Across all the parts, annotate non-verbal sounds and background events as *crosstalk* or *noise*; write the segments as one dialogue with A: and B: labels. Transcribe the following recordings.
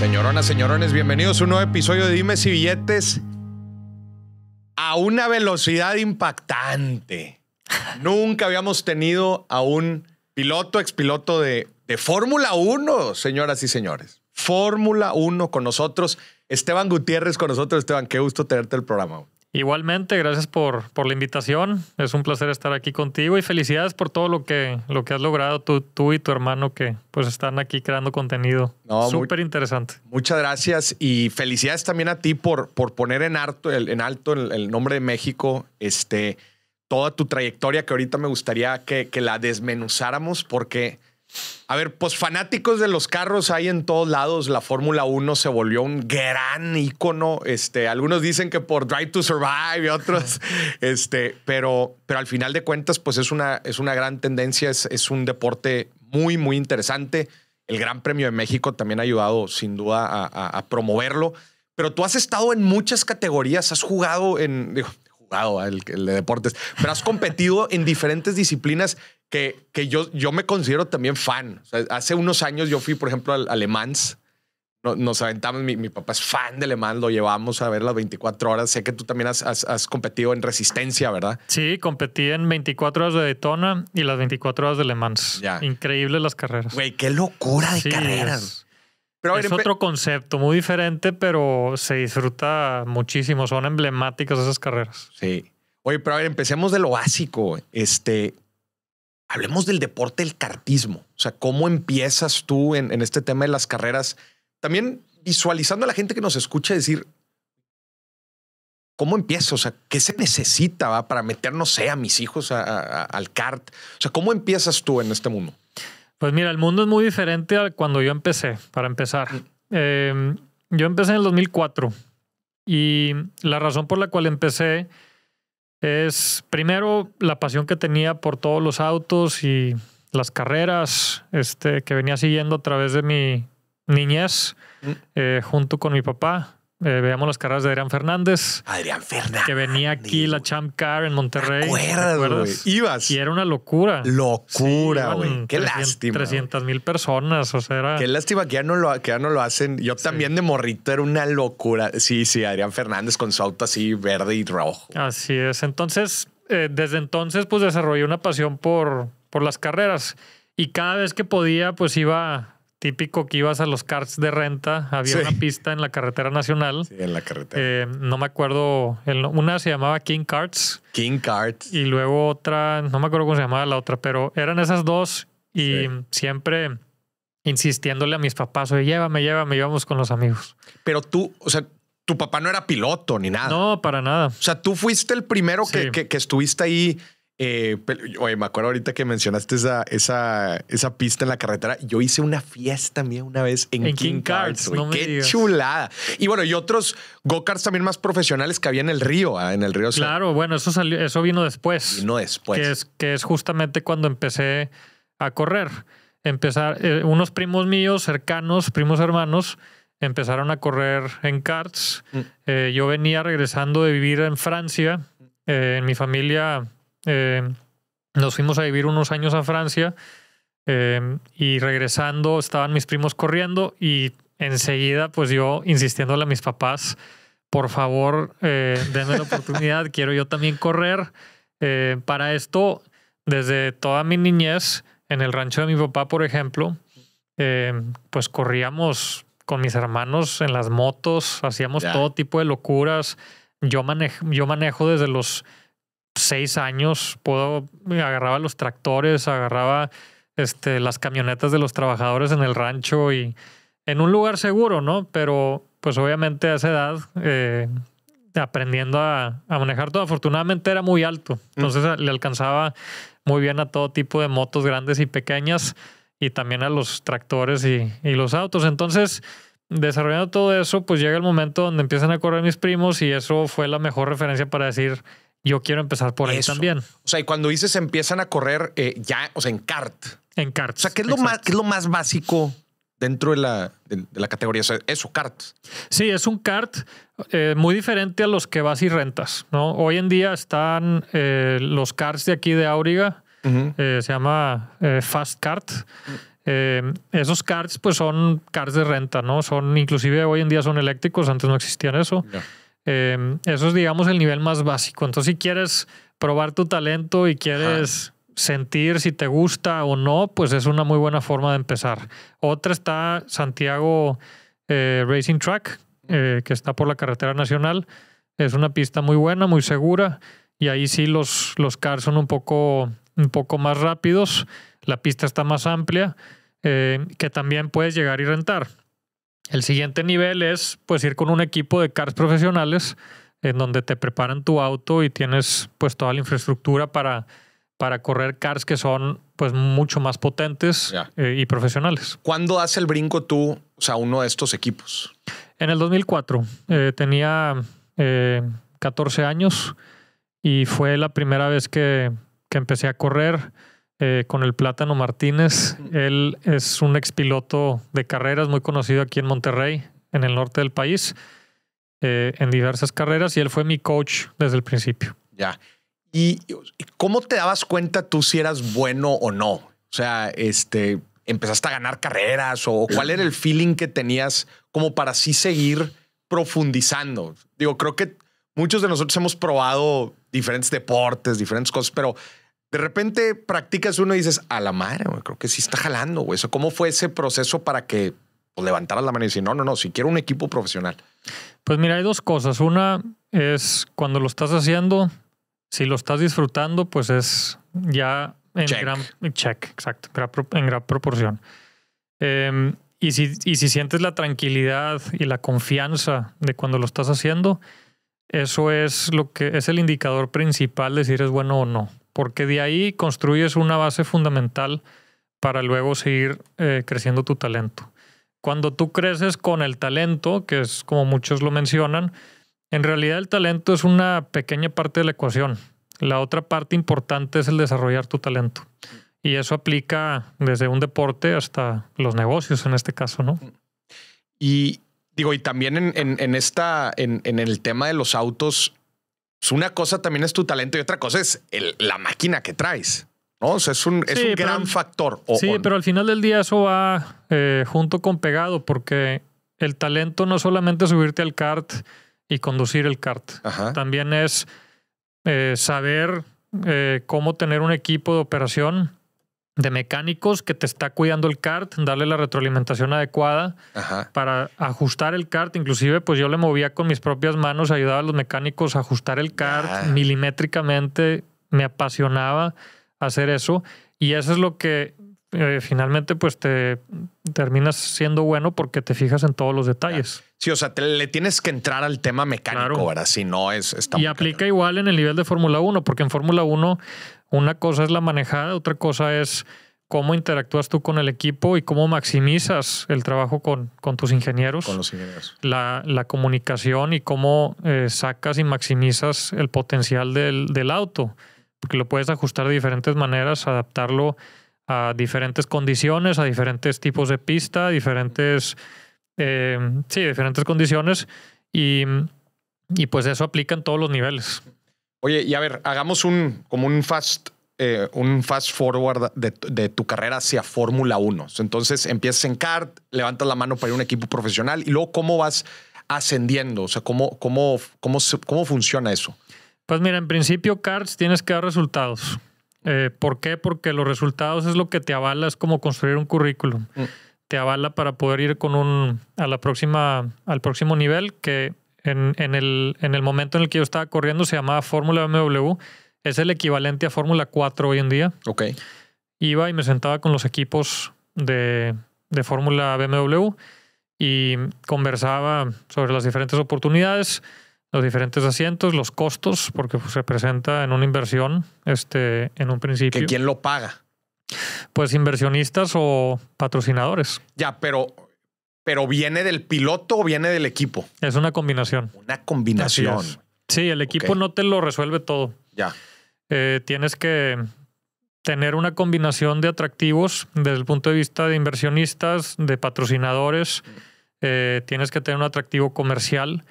A: Señoronas, señorones, bienvenidos a un nuevo episodio de Dimes y Billetes a una velocidad impactante. *laughs* Nunca habíamos tenido a un piloto, expiloto de, de Fórmula 1, señoras y señores. Fórmula 1 con nosotros. Esteban Gutiérrez con nosotros. Esteban, qué gusto tenerte el programa.
B: Igualmente, gracias por, por, la invitación. Es un placer estar aquí contigo y felicidades por todo lo que, lo que has logrado tú, tú y tu hermano que pues están aquí creando contenido. Súper interesante.
A: Muchas gracias y felicidades también a ti por, por poner en, alto, el, en alto nombre de México, este, toda tu trayectoria que ahorita me gustaría que, que la desmenuzáramos porque a ver, pues fanáticos de los carros hay en todos lados. La Fórmula 1 se volvió un gran ícono. Este, algunos dicen que por Drive to Survive y otros. este, pero, pero al final de cuentas, pues es una, es una gran tendencia. Es, es un deporte muy, muy interesante. El Gran Premio de México también ha ayudado sin duda a, promoverlo. Pero tú has estado en muchas categorías, has jugado en, el, de deportes, pero has competido en diferentes disciplinas que, que yo, yo me considero también fan. hace unos años yo fui, por ejemplo, al Le Mans nos aventamos, mi, mi, papá es fan de Le Mans lo llevamos a ver las 24 horas. Sé que tú también has, has, competido en resistencia, ¿verdad?
B: Sí, competí en 24 horas de Daytona y las 24 horas de Le Mans. Ya. Increíble las carreras. Güey, qué locura de carreras es otro concepto muy diferente, pero se disfruta muchísimo. Son emblemáticas esas carreras.
A: Sí. Oye, pero a ver, empecemos de lo básico. Este, hablemos del deporte del cartismo. O sea, ¿cómo empiezas tú en, este tema de las carreras? También visualizando a la gente que nos escucha decir, ¿cómo empiezo? O sea, ¿qué se necesita para meter, no sé, a mis hijos al kart? O sea, ¿cómo empiezas tú en este mundo?
B: Pues mira, el mundo es muy diferente al cuando yo empecé, para empezar. Eh, yo empecé en el 2004 y la razón por la cual empecé es, primero, la pasión que tenía por todos los autos y las carreras este, que venía siguiendo a través de mi niñez, mm. eh, junto con mi papá. Eh, veamos las carreras de Adrián Fernández. Adrián Fernández. Que venía aquí la Champ
A: Car en Monterrey.
B: ¿Te acuerdas, Ibas.
A: Y era una locura. Locura, güey. Qué lástima. 300 mil personas, o sea, Qué lástima que ya no lo, que no lo hacen. Yo también de morrito era una locura. Sí, sí, Adrián Fernández con su auto así verde y rojo.
B: Así es. Entonces, eh, desde entonces, pues desarrollé una pasión por, por las carreras. Y cada vez que podía, pues iba típico que ibas a los carts de renta, había una pista en la carretera nacional. Sí,
A: en la carretera.
B: Eh, no me acuerdo, una se llamaba King Karts. King Carts. Y luego otra, no me acuerdo cómo se llamaba la otra, pero eran esas dos y siempre insistiéndole a mis papás, oye, llévame, llévame, íbamos con los amigos.
A: Pero tú, o sea, tu papá no era piloto ni nada. No, para nada. O sea, tú fuiste el primero que, que estuviste ahí eh, oye, me acuerdo ahorita que mencionaste esa, esa, esa pista en la carretera. Yo hice una fiesta mía una vez en, King, Cards. Qué chulada. Y bueno, y otros go-karts también más profesionales que había en el río, ah, en el río. claro, bueno, eso
B: salió, eso vino después. Vino después. Que es, justamente cuando empecé a correr. Empezar, eh, unos primos míos cercanos, primos hermanos, empezaron a correr en karts. Mm. Eh, yo venía regresando de vivir en Francia. en mi familia eh, nos fuimos a vivir unos años a Francia eh, y regresando estaban mis primos corriendo y enseguida pues yo insistiéndole a mis papás, por favor, eh, denme la oportunidad, *laughs* quiero yo también correr. para esto, desde toda mi niñez, en el rancho de mi papá, por ejemplo, pues corríamos con mis hermanos en las motos, hacíamos todo tipo de locuras. Yo manejo, yo manejo desde los seis años puedo, agarraba los tractores, agarraba este, las camionetas de los trabajadores en el rancho y en un lugar seguro, ¿no? Pero pues obviamente a esa edad, eh, aprendiendo a, manejar todo, afortunadamente era muy alto, mm. entonces le alcanzaba muy bien a todo tipo de motos grandes y pequeñas y también a los tractores y, y los autos. Entonces, desarrollando todo eso, pues llega el momento donde empiezan a correr mis primos y eso fue la mejor referencia para decir, yo quiero
A: empezar por ahí también. O sea, y cuando dices empiezan a correr eh, ya, o sea, en kart. En kart. O sea, ¿qué es, lo más, lo más básico dentro de la, de, la categoría? eso, kart.
B: Sí, es un kart eh, muy diferente a los que vas y rentas, ¿no? Hoy en día están eh, los karts de aquí de Auriga, se llama Fast Kart. Mm. esos karts pues son karts de renta, ¿no? Son inclusive hoy en día son eléctricos, antes no existían eso. Em, eso es, digamos, el nivel más básico. Entonces, si quieres probar tu talento y quieres sentir si te gusta o no, pues es una muy buena forma de empezar. Otra está Santiago eh, Racing Track, eh, que está por la carretera nacional. Es una pista muy buena, muy segura, y ahí sí los, los cars son un poco, un poco más rápidos, la pista está más amplia, eh, que también puedes llegar y rentar. El siguiente nivel es pues ir con un equipo de cars profesionales en donde te preparan tu auto y tienes pues toda la infraestructura para, para correr cars que son pues mucho más potentes
A: eh, y profesionales. ¿Cuándo das el brinco tú o sea, uno de estos equipos? En el 2004
B: eh, tenía 14 eh, años y fue la primera vez que, que empecé a correr. Eh, con el Plátano Martínez. Él es un expiloto de carreras muy conocido aquí en Monterrey, en el norte del país, eh, en diversas carreras, y él fue mi coach desde el principio.
A: Ya. ¿Y cómo te dabas cuenta tú si eras bueno o no? O sea, este, ¿empezaste a ganar carreras o cuál era el feeling que tenías como para así seguir profundizando? Digo, creo que muchos de nosotros hemos probado diferentes deportes, diferentes cosas, pero de repente practicas uno y dices, a la madre, creo que sí está jalando, güey. ¿cómo fue ese proceso para que pues, levantaras la mano y decir, no, no, no, si quiero un equipo profesional?
B: Pues mira, hay dos cosas. Una es cuando lo estás haciendo, si lo estás disfrutando, pues es ya en gran check, exacto, en gran proporción. Em, y, si, y si sientes la tranquilidad y la confianza de cuando lo estás haciendo, eso es lo que es el indicador principal de si eres bueno o no porque de ahí construyes una base fundamental para luego seguir eh, creciendo tu talento. Cuando tú creces con el talento, que es como muchos lo mencionan, en realidad el talento es una pequeña parte de la ecuación. La otra parte importante es el desarrollar tu talento. Y eso aplica desde un deporte hasta los negocios en este caso, ¿no?
A: Y digo, y también en, esta, en, en, el tema de los autos, pues, una cosa también es tu talento y otra cosa es la máquina que traes. ¿no? es un, gran factor. sí, pero
B: al final del día eso va eh, junto con pegado, porque el talento no es solamente subirte al kart y conducir el kart, también es eh, saber eh, cómo tener un equipo de operación de mecánicos que te está cuidando el kart, darle la retroalimentación adecuada para ajustar el kart. Inclusive, pues yo le movía con mis propias manos, ayudaba a los mecánicos a ajustar el kart ah. milimétricamente. Me apasionaba hacer eso. Y eso es lo que eh, finalmente pues te terminas siendo bueno porque te fijas en todos los detalles.
A: Sí, o sea, le tienes que entrar al tema mecánico, ¿verdad? Si no es... y
B: aplica igual en el nivel de Fórmula 1, porque en Fórmula 1 una cosa es la manejada, otra cosa es cómo interactúas tú con el equipo y cómo maximizas el trabajo con, con tus ingenieros. Con los ingenieros. La, comunicación y cómo eh, sacas y maximizas el potencial del, del auto, porque lo puedes ajustar de diferentes maneras, adaptarlo a diferentes condiciones, a diferentes tipos de pista, diferentes, eh, sí, diferentes condiciones y, y, pues eso aplica en todos los niveles.
A: Oye, y a ver, hagamos un, como un fast, eh, un fast forward de, de tu carrera hacia Fórmula 1. Entonces empiezas en kart, levantas la mano para ir a un equipo profesional y luego cómo vas ascendiendo, o sea, cómo, cómo, cómo, cómo funciona eso. Pues mira, en principio,
B: karts tienes que dar resultados. Eh, ¿Por qué? Porque los resultados es lo que te avala, es como construir un currículum. Mm. Te avala para poder ir con un, a la próxima, al próximo nivel, que en, el, momento en el que yo estaba corriendo se llamaba Fórmula BMW. Es el equivalente a Fórmula 4 hoy en día. Ok. Iba y me sentaba con los equipos de, de Fórmula BMW y conversaba sobre las diferentes oportunidades los diferentes asientos, los costos, porque pues, se presenta en una inversión este, en un principio. ¿Quién lo paga? Pues inversionistas o patrocinadores.
A: Ya, pero, pero ¿viene del piloto o viene del equipo?
B: Es una combinación.
A: Una combinación. Sí, el equipo no te lo resuelve todo. Ya.
B: Eh, tienes que tener una combinación de atractivos desde el punto de vista de inversionistas, de patrocinadores. Mm. Eh, tienes que tener un atractivo comercial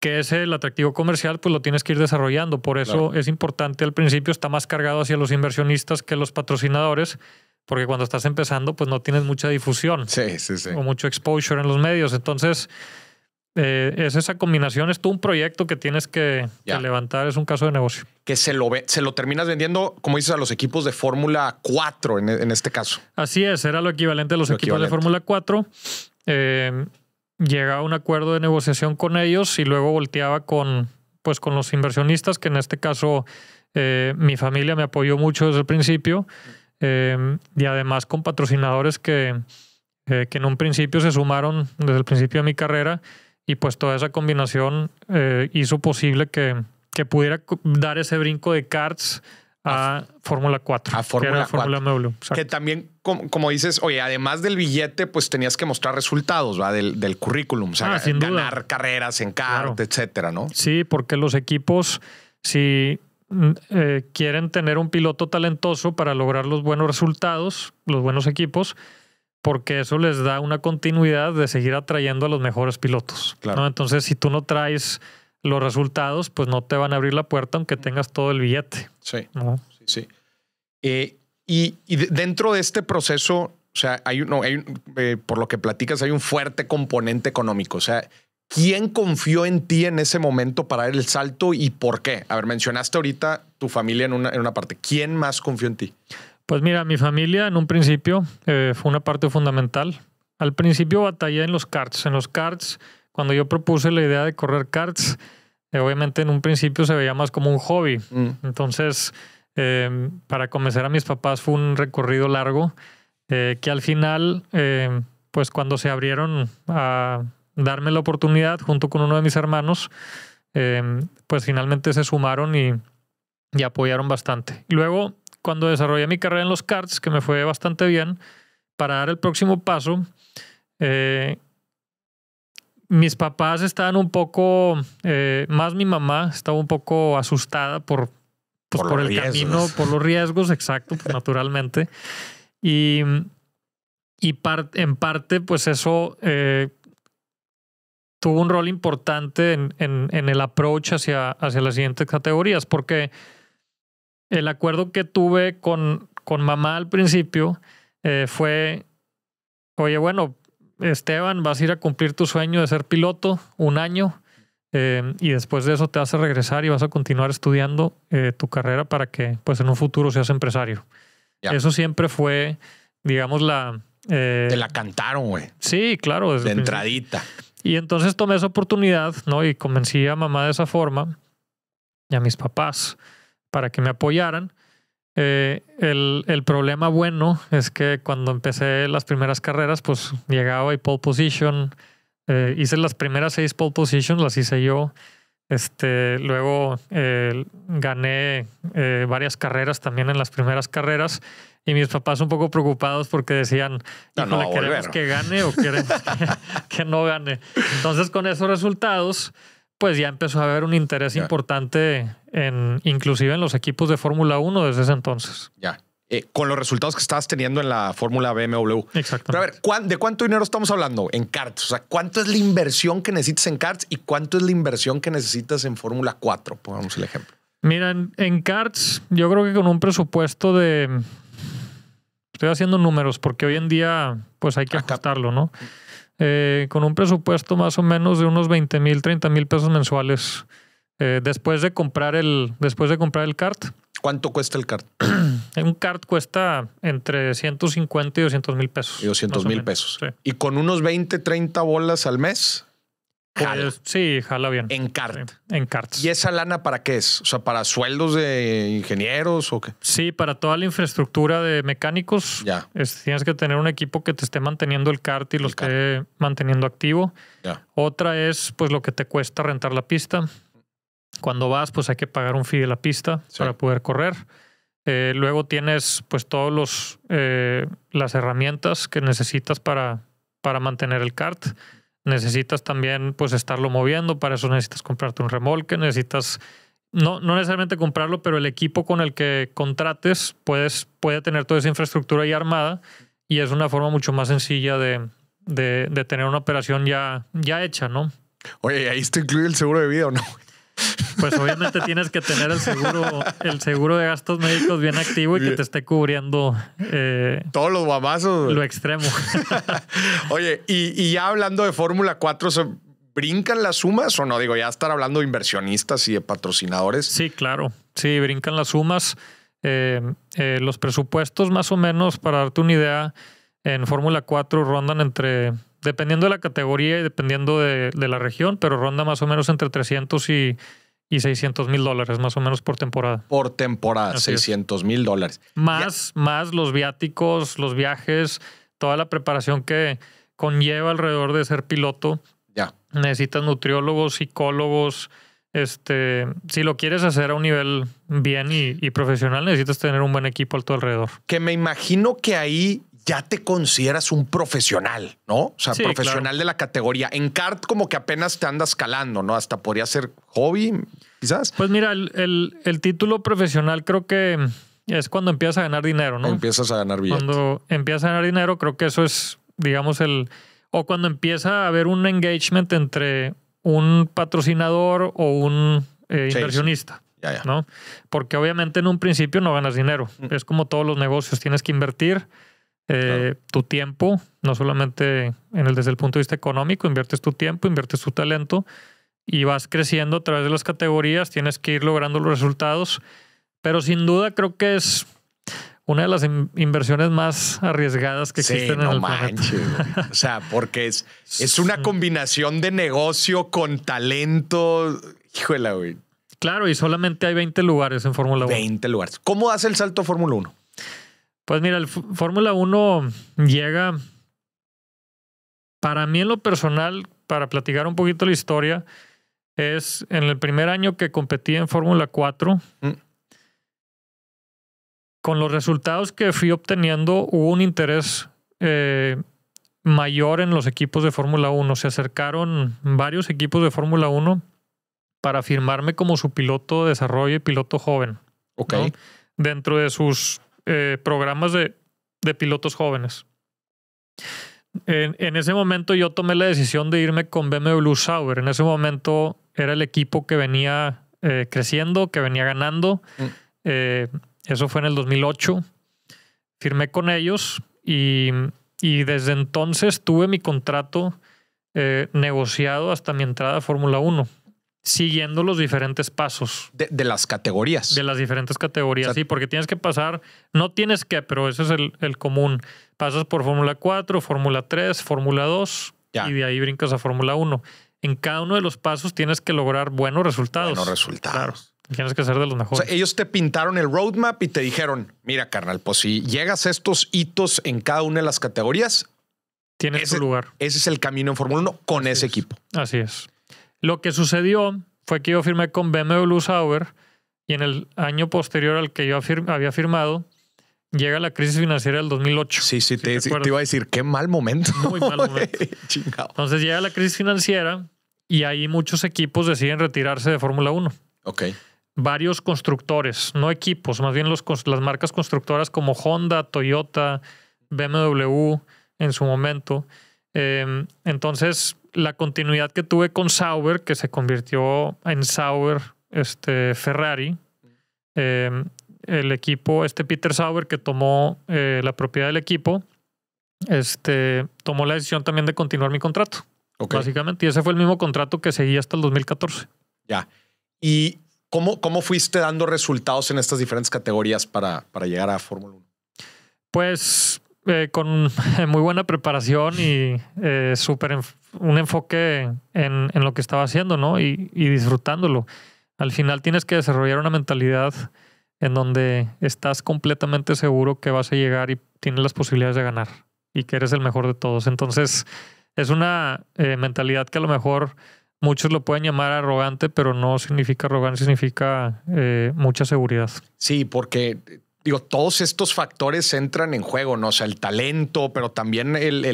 B: que es el atractivo comercial pues lo tienes que ir desarrollando. Por eso es importante al principio, está más cargado hacia los inversionistas que los patrocinadores, porque cuando estás empezando pues no tienes mucha difusión sí, o mucho exposure en los medios. Entonces... Eh, es esa combinación, es tú un proyecto que tienes que, levantar, es un caso de negocio.
A: Que se lo, ve, se lo terminas vendiendo, como dices, a los equipos de Fórmula 4 en, este caso.
B: Así es, era lo equivalente a los equipos de Fórmula 4. Eh, llegaba a un acuerdo de negociación con ellos y luego volteaba con, pues, con los inversionistas, que en este caso eh, mi familia me apoyó mucho desde el principio, em, y además con patrocinadores eh, que, en un principio se sumaron desde el principio de mi carrera, y pues toda esa combinación eh, hizo posible que, que pudiera dar ese brinco de cards a, Fórmula 4. A Fórmula 4. que
A: también, como, dices, oye, además del billete, pues tenías que mostrar resultados ¿va? Del, currículum, o sea, ah, ganar carreras en kart, etcétera, ¿no?
B: Sí, porque los equipos, si mm, eh, quieren tener un piloto talentoso para lograr los buenos resultados, los buenos equipos, porque eso les da una continuidad de seguir atrayendo a los mejores pilotos. Claro. Entonces, si tú no traes los resultados pues no te van a abrir la puerta aunque tengas todo el billete.
A: Sí, sí, eh, y, y, dentro de este proceso, o sea, hay, uno hay eh, por lo que platicas, hay un fuerte componente económico. O sea, ¿quién confió en ti en ese momento para dar el salto y por qué? A ver, mencionaste ahorita tu familia en una, en una parte. ¿Quién más confió en ti?
B: Pues mira, mi familia en un principio eh, fue una parte fundamental. Al principio batallé en los carts En los carts cuando yo propuse la idea de correr karts, eh, obviamente en un principio se veía más como un hobby. Mm. Entonces, eh, para convencer a mis papás fue un recorrido largo eh, que al final, pues cuando se abrieron a darme la oportunidad junto con uno de mis hermanos, pues finalmente se sumaron y, apoyaron bastante. Luego, cuando desarrollé mi carrera en los karts, que me fue bastante bien, para dar el próximo paso, mis papás estaban un poco, eh, más mi mamá estaba un poco asustada por, pues, por, el camino, por los riesgos, exacto, pues, naturalmente. Y, y en parte, pues eso eh, tuvo un rol importante en, el approach hacia, hacia las siguientes categorías, porque el acuerdo que tuve con, con mamá al principio eh, fue, oye, bueno, Esteban, vas a ir a cumplir tu sueño de ser piloto un año eh, y después de eso te vas a regresar y vas a continuar estudiando eh, tu carrera para que pues en un futuro seas empresario. Eso siempre fue, digamos, la... Eh, te la cantaron, güey. Sí, claro. de entradita. Y entonces tomé esa oportunidad, ¿no? Y convencí a mamá de esa forma y a mis papás para que me apoyaran. Eh, el, el, problema bueno es que cuando empecé las primeras carreras, pues llegaba y pole position. Eh, hice las primeras seis pole positions, las hice yo. Este, luego eh, gané varias carreras también en las primeras carreras y mis papás un poco preocupados porque decían, no, que gane o queremos *laughs* que, no gane? Entonces con esos resultados pues ya empezó a haber un interés importante en inclusive en los equipos de Fórmula 1 desde ese entonces.
A: Ya. Eh, con los resultados que estabas teniendo en la Fórmula BMW. Exacto. Pero a ver, ¿de cuánto dinero estamos hablando en karts? O sea, ¿cuánto es la inversión que necesitas en karts y cuánto es la inversión que necesitas en Fórmula 4? Pongamos el ejemplo.
B: Mira, en, en yo creo que con un presupuesto de. Estoy haciendo números porque hoy en día, pues hay que ajustarlo, ¿no? Eh, con un presupuesto más o menos de unos 20 mil, 30 mil pesos mensuales eh, después, de comprar el, después de comprar el cart. ¿Cuánto cuesta el cart? *clears throat* un cart cuesta entre 150 y 200 mil
A: pesos. Y mil pesos. Y con unos 20, 30 bolas al mes, pues, sí, jala bien. En CART. en CART. ¿Y esa lana para qué es? O sea, ¿para sueldos de ingenieros o qué? Sí, para toda la infraestructura de mecánicos. Ya.
B: tienes que tener un equipo que te esté manteniendo el CART y lo esté manteniendo activo. Ya. Otra es, pues, lo que te cuesta rentar la pista. Cuando vas, pues hay que pagar un fee de la pista para poder correr. Eh, luego tienes, pues, todos los eh, las herramientas que necesitas para, para mantener el CART necesitas también pues estarlo moviendo, para eso necesitas comprarte un remolque, necesitas no, no necesariamente comprarlo, pero el equipo con el que contrates puedes, puede tener toda esa infraestructura ya armada y es una forma mucho más sencilla de, tener una operación ya, ya hecha, ¿no?
A: Oye, ¿y ahí está incluye el seguro de vida o no?
B: Pues obviamente tienes que tener el seguro,
A: el seguro de gastos médicos bien activo y que te esté cubriendo eh, todos los guamazos. Lo extremo. *laughs* Oye, y, ya hablando de Fórmula 4, ¿se brincan las sumas o no? Digo, ya estar hablando de inversionistas y de patrocinadores. Sí, claro.
B: Sí, brincan las sumas. Eh, eh, los presupuestos, más o menos, para darte una idea, en Fórmula 4 rondan entre dependiendo de la categoría y dependiendo de, de, la región, pero ronda más o menos entre 300 y y 600 mil dólares más o menos por temporada.
A: Por temporada, 600 mil dólares.
B: Más, más los viáticos, los viajes, toda la preparación que conlleva alrededor de ser piloto. Ya. Necesitas nutriólogos, psicólogos. Este, si lo quieres hacer a un nivel bien y,
A: profesional, necesitas tener un buen equipo a tu alrededor. Que me imagino que ahí ya te consideras un profesional, ¿no? O sea, profesional de la categoría. En cart, como que apenas te andas calando, ¿no? Hasta podría ser hobby, quizás. Pues mira, el, título profesional
B: creo que es cuando empiezas a ganar dinero, ¿no?
A: Empiezas a ganar bien.
B: Cuando empiezas a ganar dinero, creo que eso es, digamos, el... O cuando empieza a haber un engagement entre un patrocinador o un eh, inversionista. ¿no? Porque obviamente en un principio no ganas dinero. Mm. Es como todos los negocios, tienes que invertir eh, tu tiempo, no solamente en el, desde el punto de vista económico, inviertes tu tiempo, inviertes tu talento y vas creciendo a través de las categorías, tienes que ir logrando los resultados, pero sin duda creo que es una de las inversiones más arriesgadas que existen
A: en el O sea, porque es, *laughs* es una combinación de negocio con talento. Híjole, güey.
B: Claro, y solamente hay 20 lugares en Fórmula 1. 20 lugares. ¿Cómo hace el salto a Fórmula 1? Pues mira, el Fórmula 1 llega, para mí en lo personal, para platicar un poquito la historia, es en el primer año que competí en Fórmula 4. Mm. Con los resultados que fui obteniendo, hubo un interés eh, mayor en los equipos de Fórmula 1. Se acercaron varios equipos de Fórmula 1 para firmarme como su piloto de desarrollo y piloto joven. Ok. Dentro de sus eh, programas de, pilotos jóvenes. En, ese momento yo tomé la decisión de irme con BMW Sauber. En ese momento era el equipo que venía eh, creciendo, que venía ganando. Mm. Eh, eso fue en el 2008. Firmé con ellos y, y desde entonces tuve mi contrato negociado hasta mi entrada a Fórmula 1 siguiendo los diferentes pasos. De, las categorías. De las diferentes categorías, sí, porque tienes que pasar, no tienes que, pero ese es el, común. Pasas por Fórmula 4, Fórmula 3, Fórmula 2 y de ahí brincas a Fórmula 1. En cada uno de los
A: pasos tienes que lograr buenos resultados. Buenos resultados. tienes que ser de los mejores. ellos te pintaron el roadmap y te dijeron, mira carnal, pues si llegas a estos hitos en cada una de las categorías, tienes ese, tu lugar. Ese es el camino en Fórmula 1 con ese equipo.
B: Así es. Lo que sucedió fue que yo firmé con BMW Sauber y en el año posterior al que yo había firmado,
A: llega la crisis financiera del 2008. Sí, sí, te, iba a decir, qué mal momento. Muy mal momento. *laughs*
B: Entonces llega la crisis financiera y ahí muchos equipos deciden retirarse de Fórmula 1. Ok. Varios constructores, no equipos, más bien las marcas constructoras como Honda, Toyota, BMW en su momento. Em, entonces, la continuidad que tuve con Sauber, que se convirtió en Sauber este, Ferrari, em, el equipo, este Peter Sauber que tomó eh, la propiedad del equipo, este, tomó la decisión también de continuar mi contrato, básicamente. Y ese fue el mismo contrato que seguí hasta el 2014.
A: Ya. ¿Y cómo, cómo fuiste dando resultados en estas diferentes categorías para, para llegar a Fórmula 1?
B: Pues eh, con eh, muy buena preparación y súper un enfoque en, lo que estaba haciendo, ¿no? Y, disfrutándolo. Al final tienes que desarrollar una mentalidad en donde estás completamente seguro que vas a llegar y tienes las posibilidades de ganar y que eres el mejor de todos. Entonces, es una eh, mentalidad que a lo mejor muchos lo pueden llamar arrogante, pero no significa arrogante, significa eh, mucha seguridad.
A: Sí, porque digo, todos estos factores entran en juego, ¿no? O sea, el talento, pero también el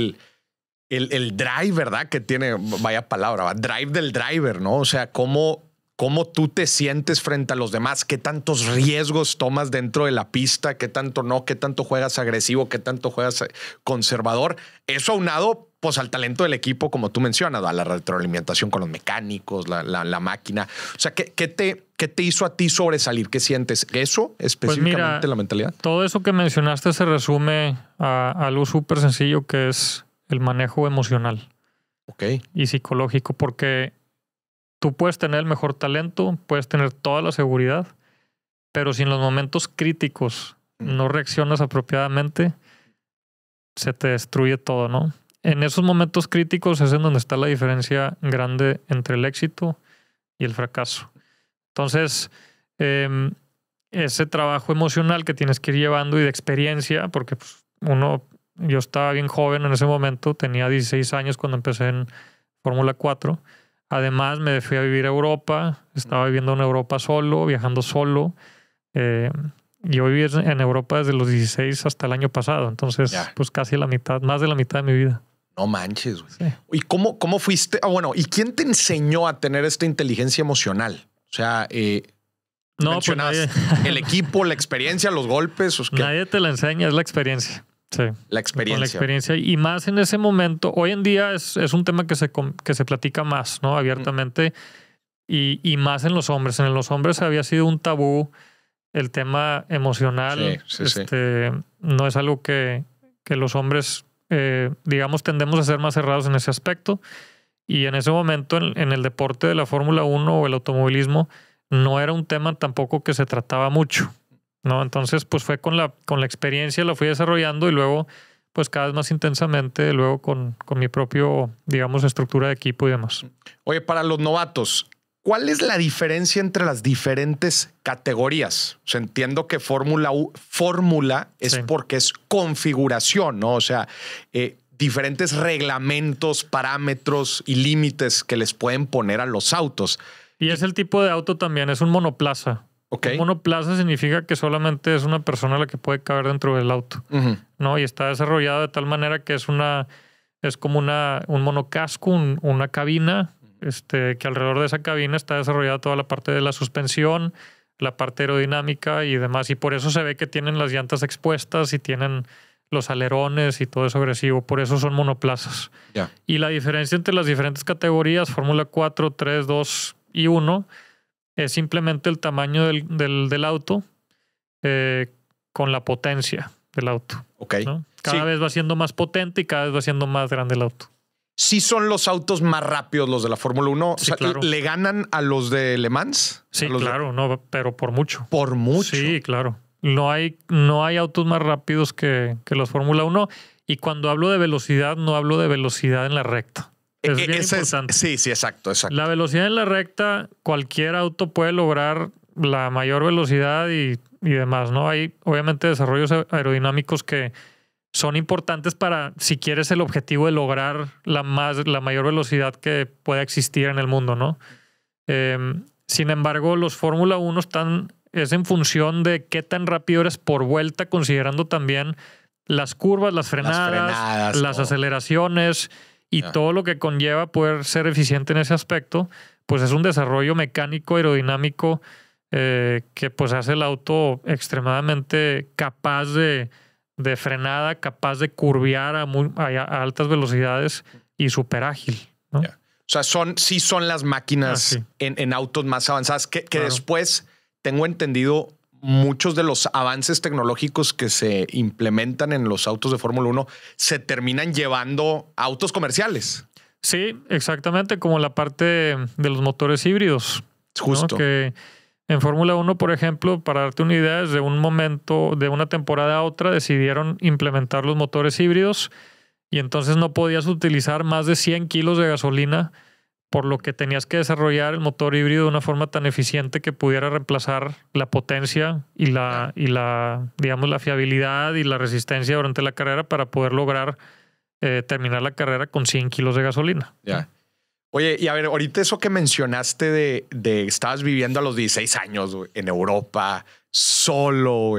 A: el, drive, ¿verdad? Que tiene, vaya palabra, drive del driver, ¿no? O sea, cómo, cómo tú te sientes frente a los demás, qué tantos riesgos tomas dentro de la pista, qué tanto no, qué tanto juegas agresivo, qué tanto juegas eh, conservador. Eso aunado pues al talento del equipo, como tú mencionas, a la retroalimentación con los mecánicos, la, máquina. O sea, ¿qué, qué te, ¿qué te hizo a ti sobresalir? ¿Qué sientes? ¿Eso pues específicamente la mentalidad?
B: Todo eso que mencionaste se resume a algo súper sencillo que es el manejo emocional okay. y psicológico, porque tú puedes tener el mejor talento, puedes tener toda la seguridad, pero si en los momentos críticos mm. no reaccionas apropiadamente, se te destruye todo, ¿no? En esos momentos críticos es en donde está la diferencia grande entre el éxito y el fracaso. Entonces, em, ese trabajo emocional que tienes que ir llevando y de experiencia, porque pues, uno yo estaba bien joven en ese momento, tenía 16 años cuando empecé en Fórmula 4. Además, me fui a vivir a Europa, estaba viviendo en Europa solo, viajando solo. Eh, yo viví en Europa desde los 16 hasta el año pasado, entonces, pues casi la mitad, más
A: de la mitad de mi vida. No manches, güey. ¿Y cómo, cómo fuiste? Ah, bueno, ¿y quién te enseñó a tener esta inteligencia emocional? O sea, eh, no, pues, el equipo, la experiencia, los golpes. nadie te
B: la enseña, es la experiencia
A: la experiencia. la experiencia.
B: Y más en ese momento, hoy en día es, un tema que se, que se platica más, ¿no? Abiertamente. Y, más en los hombres. En los hombres había sido un tabú el tema emocional. este, no es algo que, los hombres, eh, digamos, tendemos a ser más cerrados en ese aspecto. Y en ese momento, en el deporte de la Fórmula 1 o el automovilismo, no era un tema tampoco que se trataba mucho. ¿no? Entonces, pues fue con la, con la experiencia, lo fui desarrollando y luego, pues cada vez más intensamente, luego con, con mi propio, digamos, estructura de equipo y demás.
A: Oye, para los novatos, ¿Cuál es la diferencia entre las diferentes categorías? O entiendo que Fórmula fórmula es porque es configuración, ¿no? O sea, eh, diferentes reglamentos, parámetros y límites que les pueden poner a los autos. Y es el tipo de auto también, es un monoplaza. Un monoplaza significa
B: que solamente es una persona la que puede caber dentro del auto, ¿no? Y está desarrollado de tal manera que es una es como una, un monocasco, una cabina, este, que alrededor de esa cabina está desarrollada toda la parte de la suspensión, la parte aerodinámica y demás. Y por eso se ve que tienen las llantas expuestas y tienen los alerones y todo eso agresivo. Por eso son monoplazas. Y la diferencia entre las diferentes categorías, Fórmula 4, 3, 2 y 1, es simplemente el tamaño del, auto eh, con la potencia del auto. Ok. Cada vez va siendo más potente y cada vez va siendo más grande el
A: auto. Sí son los autos más
B: rápidos los de la Fórmula 1.
A: ¿Le ganan a los de Le Mans? Sí, claro, no, pero por mucho. Por mucho. Sí, claro.
B: No hay, no hay autos más rápidos que, que los Fórmula 1. Y cuando hablo de velocidad, no hablo de velocidad en la recta. Es
A: sí, sí, exacto, exacto.
B: La velocidad en la recta, cualquier auto puede lograr la mayor velocidad y, demás, ¿no? Hay obviamente desarrollos aerodinámicos que son importantes para si quieres el objetivo de lograr la, más, la mayor velocidad que pueda existir en el mundo, ¿no? Em, sin embargo, los Fórmula 1 están, es en función de qué tan rápido eres por vuelta, considerando también las curvas, las frenadas, las, aceleraciones, y todo lo que conlleva poder ser eficiente en ese aspecto, pues es un desarrollo mecánico, aerodinámico, eh, que pues hace el auto extremadamente capaz de, de frenada, capaz de curviar a, muy, altas velocidades y súper ágil.
A: O sea, son, sí son las máquinas ah, en, autos más avanzadas, que, después, tengo entendido, muchos de los avances tecnológicos que se implementan en los autos de Fórmula 1 se terminan llevando a autos comerciales. Sí,
B: exactamente, como la parte de los motores híbridos. Justo. Que en Fórmula 1, por ejemplo, para darte una idea, desde un momento, de una temporada a otra, decidieron implementar los motores híbridos y entonces no podías utilizar más de 100 kilos de gasolina por lo que tenías que desarrollar el motor híbrido de una forma tan eficiente que pudiera reemplazar la potencia y la, y la digamos, la fiabilidad y la resistencia durante la carrera para poder lograr eh, terminar la carrera con 100 kilos de gasolina.
A: Oye, y a ver, ahorita eso que mencionaste de, de estabas viviendo a los 16 años en Europa, solo,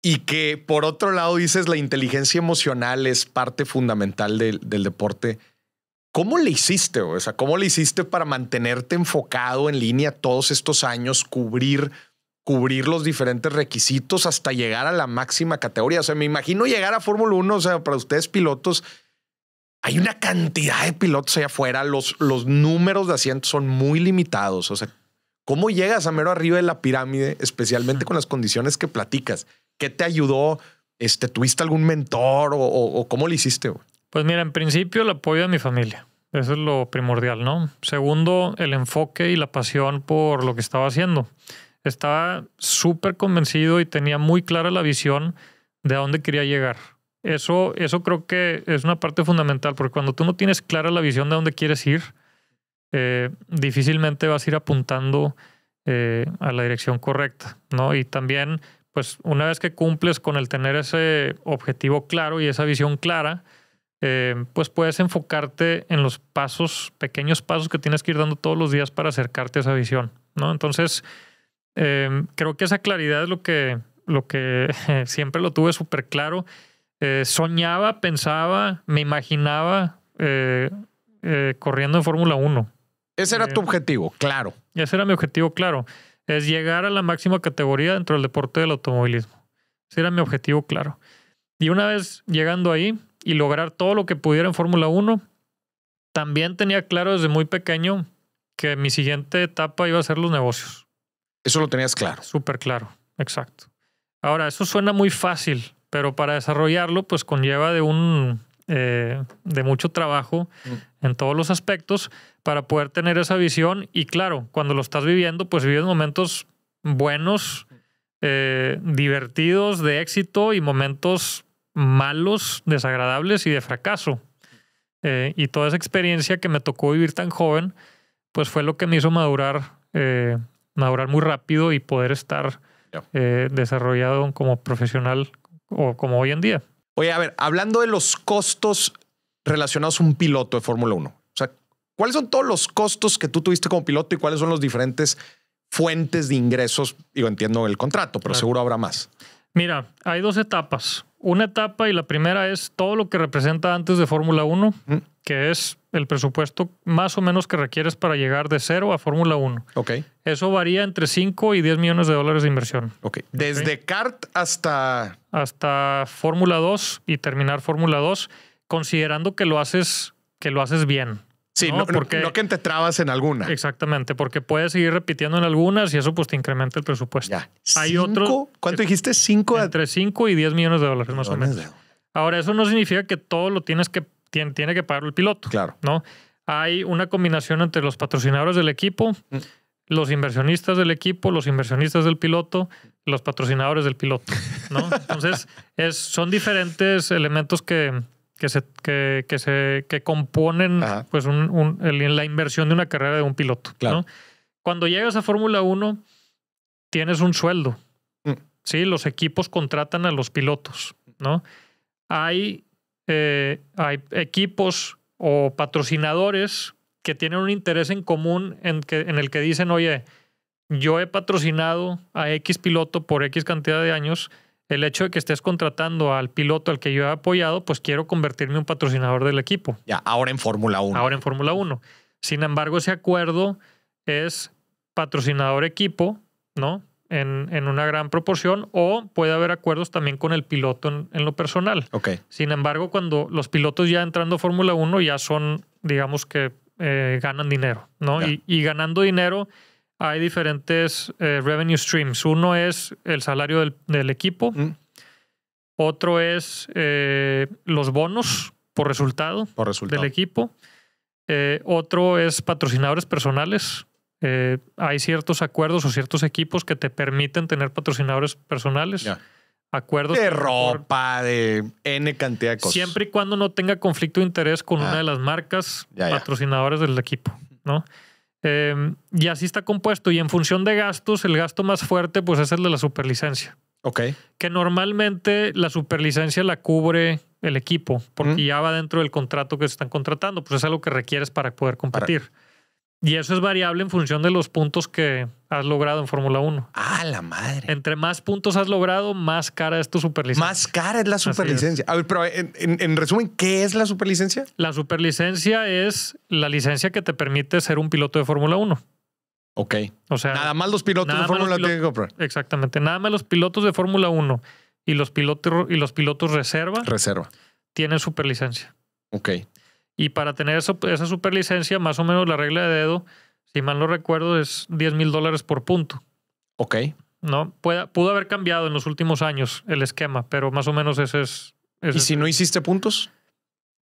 A: y que por otro lado dices la inteligencia emocional es parte fundamental del, del deporte ¿Cómo le hiciste? O sea, ¿cómo le hiciste para mantenerte enfocado en línea todos estos años, cubrir, cubrir los diferentes requisitos hasta llegar a la máxima categoría? O sea, me imagino llegar a Fórmula 1, o sea, para ustedes pilotos, hay una cantidad de pilotos allá afuera, los, los números de asientos son muy limitados. O sea, ¿cómo llegas a mero arriba de la pirámide, especialmente con las condiciones que platicas? ¿Qué te ayudó? Este, ¿Tuviste algún mentor o, o cómo le hiciste?
B: Pues mira, en principio el apoyo de mi familia. Eso es lo primordial, ¿no? Segundo, el enfoque y la pasión por lo que estaba haciendo. Estaba súper convencido y tenía muy clara la visión de a dónde quería llegar. Eso, eso creo que es una parte fundamental, porque cuando tú no tienes clara la visión de dónde quieres ir, eh, difícilmente vas a ir apuntando eh, a la dirección correcta, ¿no? Y también, pues una vez que cumples con el tener ese objetivo claro y esa visión clara, eh, pues puedes enfocarte en los pasos, pequeños pasos que tienes que ir dando todos los días para acercarte a esa visión, ¿no? Entonces, eh, creo que esa claridad es lo que, lo que *laughs* siempre lo tuve súper claro. Eh, soñaba, pensaba, me imaginaba corriendo en Fórmula 1. Ese era tu objetivo, claro. Ese era mi objetivo, claro. Es llegar a la máxima categoría dentro del deporte del automovilismo. Ese era mi objetivo, claro. Y una vez llegando ahí, y lograr todo lo que pudiera en Fórmula 1. También tenía claro desde muy pequeño que mi siguiente etapa iba a ser los negocios. Eso lo tenías claro. Súper claro, exacto. Ahora, eso suena muy fácil, pero para desarrollarlo, pues conlleva de un eh, de mucho trabajo mm. en todos los aspectos para poder tener esa visión. Y claro, cuando lo estás viviendo, pues vives momentos buenos, eh, divertidos, de éxito y momentos malos, desagradables y de fracaso. Eh, y toda esa experiencia que me tocó vivir tan joven, pues fue lo que me hizo madurar, eh, madurar muy rápido y poder estar eh, desarrollado como profesional o como hoy en día.
A: Oye, a ver, hablando de los costos relacionados a un piloto de Fórmula 1, o sea, ¿cuáles son todos los costos que tú tuviste como piloto y cuáles son las diferentes fuentes de ingresos? Yo entiendo el contrato, pero seguro habrá más.
B: Mira, hay dos etapas. Una etapa y la primera es todo lo que representa antes de Fórmula 1, que es el presupuesto más o menos que requieres para llegar de cero a Fórmula 1. Ok. Eso varía entre 5 y 10 millones de dólares de inversión. Desde kart hasta... Hasta Fórmula 2 y terminar Fórmula 2, considerando que lo haces, que lo haces bien. Sí, no, porque, no que te trabas en alguna. Exactamente, porque puedes seguir repitiendo en algunas y eso pues te incrementa el presupuesto. Hay otro, ¿Cuánto dijiste? Cinco. Entre cinco y 10 millones de dólares más o menos. Ahora, eso no significa que todo lo tienes que, tiene, que pagar el piloto. Claro. ¿no? Hay una combinación entre los patrocinadores del equipo, mm. los inversionistas del equipo, los inversionistas del piloto, los patrocinadores del piloto. *laughs* Entonces, son diferentes elementos que que se, que, se componen pues la inversión de una carrera de un piloto. Cuando llegas a Fórmula 1, tienes un sueldo. Mm. Sí, los equipos contratan a los pilotos, ¿no? Hay, eh, hay equipos o patrocinadores que tienen un interés en común en, que, en el que dicen, oye, yo he patrocinado a X piloto por X cantidad de años, el hecho de que estés contratando al piloto al que yo he apoyado, pues quiero convertirme en un patrocinador del equipo. Ya,
A: ahora en Fórmula 1. Ahora
B: en Fórmula 1. Sin embargo, ese acuerdo es patrocinador equipo, ¿no? En, una gran proporción, o puede haber acuerdos también con el piloto en, lo personal. ok Sin embargo, cuando los pilotos ya entrando a Fórmula 1 ya son, digamos que eh, ganan dinero, ¿no? y ganando dinero hay diferentes eh, revenue streams. Uno es el salario del, equipo, mm. otro es eh, los bonos por resultado, del equipo, eh, otro es patrocinadores personales. hay ciertos acuerdos o ciertos equipos que te permiten tener patrocinadores personales. Acuerdos. De ropa, de N cantidad de cosas. Siempre y cuando no tenga conflicto de interés con una de las marcas patrocinadoras patrocinadores del equipo, ¿no? Em, y así está compuesto. Y en función de gastos, el gasto más fuerte pues es el de la superlicencia. Ok. Que normalmente la superlicencia la cubre el equipo, porque ya va dentro del contrato que se están contratando, pues es algo que requieres para poder competir. Y eso es variable en función de los puntos que has logrado en Fórmula 1. Ah, la madre. Entre más puntos has logrado, más cara es tu superlicencia. Más cara es la superlicencia.
A: A ver, pero eh, en, resumen, ¿qué
B: es la superlicencia? La superlicencia es la licencia que te permite ser un piloto de Fórmula 1. Ok. O sea, nada más los pilotos de Fórmula 1 tienen que comprar. Exactamente. Nada más los pilotos de Fórmula 1 y los pilotos y los pilotos reserva. Reserva. Tienen superlicencia. Ok. Y para tener eso, esa superlicencia, más o menos la regla de dedo, si mal no recuerdo, es 10 mil dólares por punto. Ok. ¿No? pudo haber cambiado en los últimos años el esquema, pero más o menos ese es... ¿Y si no hiciste puntos?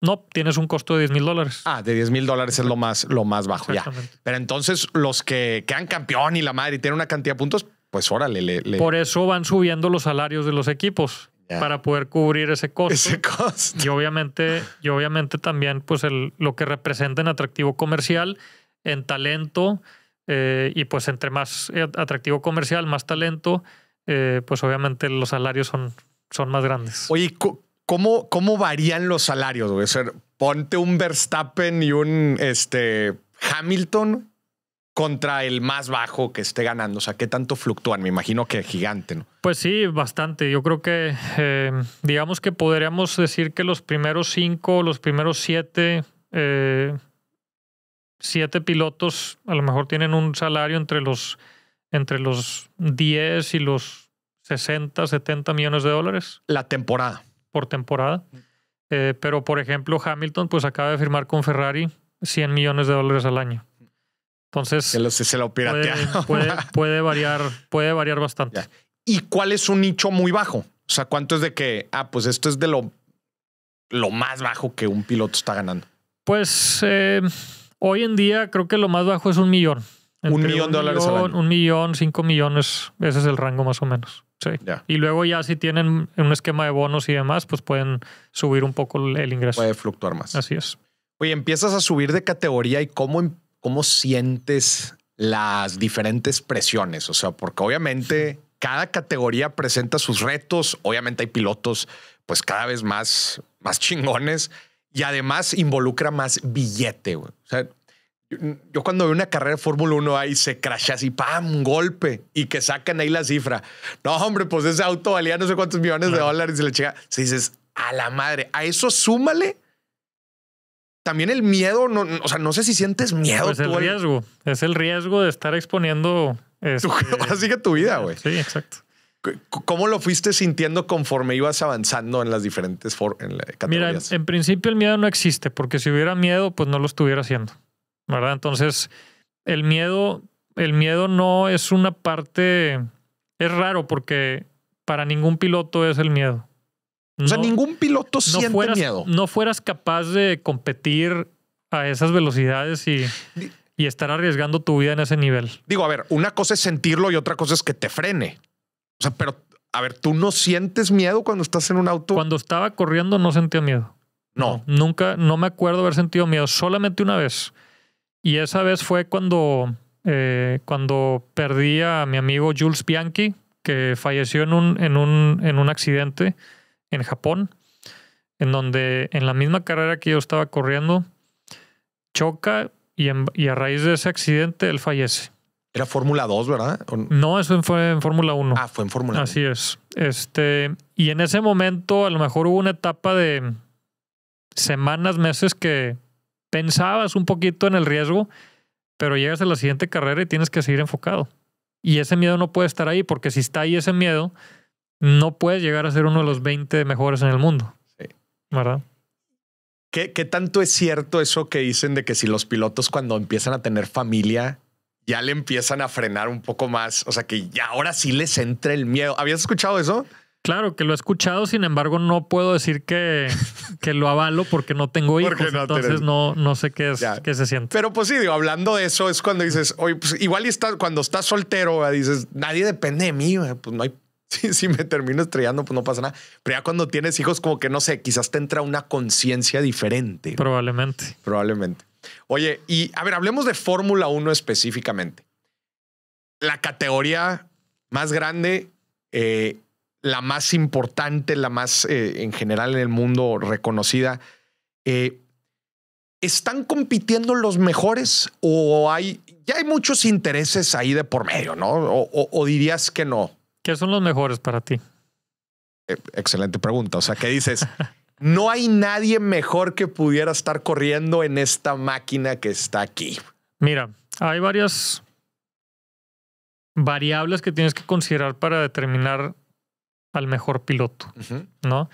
A: No, tienes un costo de 10 mil dólares. Ah, de 10 mil dólares es lo más, lo más bajo ya. Pero entonces los que quedan campeón y la madre y tienen una cantidad de puntos, pues órale. Le, le... Por
B: eso van subiendo los salarios de los equipos para poder cubrir ese costo. Ese costo. Y obviamente, y obviamente también pues lo que representa en atractivo comercial, en talento, eh, y pues entre más eh, atractivo comercial, más talento, eh, pues obviamente
A: los salarios son, son más grandes. Oye, ¿cómo, cómo varían los salarios? ponte un Verstappen y un este, Hamilton contra el más bajo que esté ganando? O sea, ¿qué tanto fluctúan? Me imagino que gigante, ¿no?
B: Pues sí, bastante. Yo creo que, eh, digamos que podríamos decir que los primeros cinco, los primeros siete, eh, siete pilotos a lo mejor tienen un salario entre los, entre los 10 y los 60, 70 millones de dólares. La temporada. Por temporada. Eh, pero, por ejemplo, Hamilton pues acaba de firmar con Ferrari 100 millones de dólares al año. Entonces. se Puede,
A: variar, puede variar bastante. ¿Y cuál es un nicho muy bajo? O sea, ¿cuánto es de que, ah, pues esto es de lo, lo más bajo que un piloto está ganando?
B: Pues eh, hoy en día creo que lo más bajo es un millón.
A: un millón dólares Un
B: millón, cinco millones, ese es el rango más o menos. Sí. Y luego ya si tienen un esquema de bonos y demás, pues pueden subir un poco el ingreso. Puede fluctuar más. Así es.
A: Oye, empiezas a subir de categoría y cómo em- ¿cómo sientes las diferentes presiones? O sea, porque obviamente cada categoría presenta sus retos, obviamente hay pilotos pues cada vez más, más chingones y además involucra más billete. O sea, yo, cuando veo una carrera de Fórmula 1 ahí se crasha así, ¡pam! golpe y que sacan ahí la cifra. No, hombre, pues ese auto valía no sé cuántos millones de dólares y le llega. Se dices, a la madre, a eso súmale también el miedo, no, o sea, no sé si sientes miedo. Es pues el riesgo,
B: es el riesgo de estar exponiendo. Este,
A: así *laughs* que tu vida, güey. Sí, exacto. ¿Cómo lo fuiste sintiendo conforme ibas avanzando en las diferentes en
B: categorías? Mira, en principio el miedo no existe, porque si hubiera miedo, pues no lo estuviera haciendo, ¿verdad? Entonces, el miedo, el miedo no es una parte, es raro porque para ningún piloto es el miedo. O sea, ningún piloto siente miedo. No fueras capaz de competir a esas velocidades y, y estar arriesgando tu
A: vida en ese nivel. Digo, a ver, una cosa es sentirlo y otra cosa es que te frene. O sea, pero a ver, ¿tú no sientes miedo cuando estás en un auto? Cuando estaba corriendo no sentía miedo. No.
B: Nunca, no me acuerdo haber sentido miedo, solamente una vez. Y esa vez fue cuando, eh, cuando perdí a mi amigo Jules Bianchi, que falleció en un, en un, en un accidente en Japón, en donde en la misma carrera que yo estaba corriendo, choca y, a raíz de ese accidente él fallece. Era Fórmula 2, ¿verdad? No, eso fue en Fórmula 1. Ah, fue en Fórmula 1. Así es. Este, y en ese momento a lo mejor hubo una etapa de semanas, meses que pensabas un poquito en el riesgo, pero llegas a la siguiente carrera y tienes que seguir enfocado. Y ese miedo no puede estar ahí, porque si está ahí ese miedo, no puedes llegar a ser uno de los 20 mejores en el mundo. Sí. ¿Verdad?
A: ¿Qué, tanto es cierto eso que dicen de que si los pilotos cuando empiezan a tener familia ya le empiezan a frenar un poco más? O sea, que ya ahora sí les entra el miedo. ¿Habías escuchado
B: eso? Claro que lo he escuchado, sin embargo, no puedo decir que, que lo avalo porque no tengo hijos. entonces no, no sé qué es se siente.
A: Pero pues sí, digo, hablando de eso, es cuando dices, oye, pues igual está, cuando estás soltero, dices, nadie depende de mí, pues no hay *laughs* si, me termino estrellando, pues no pasa nada. Pero ya cuando tienes hijos, como que no sé, quizás te entra una conciencia diferente. Probablemente. Probablemente. Oye, y a ver, hablemos de Fórmula 1 específicamente. La categoría más grande, eh, la más importante, la más eh, en general en el mundo reconocida. Eh, ¿Están compitiendo los mejores o hay, ya hay muchos intereses ahí de por medio, ¿no? o dirías que no? ¿Qué son los mejores para ti? Eh, excelente pregunta. O sea, ¿qué dices? *laughs* no hay nadie mejor que pudiera estar corriendo en esta máquina que está aquí.
B: Mira, hay varias variables que tienes que considerar para determinar al mejor piloto, ¿no?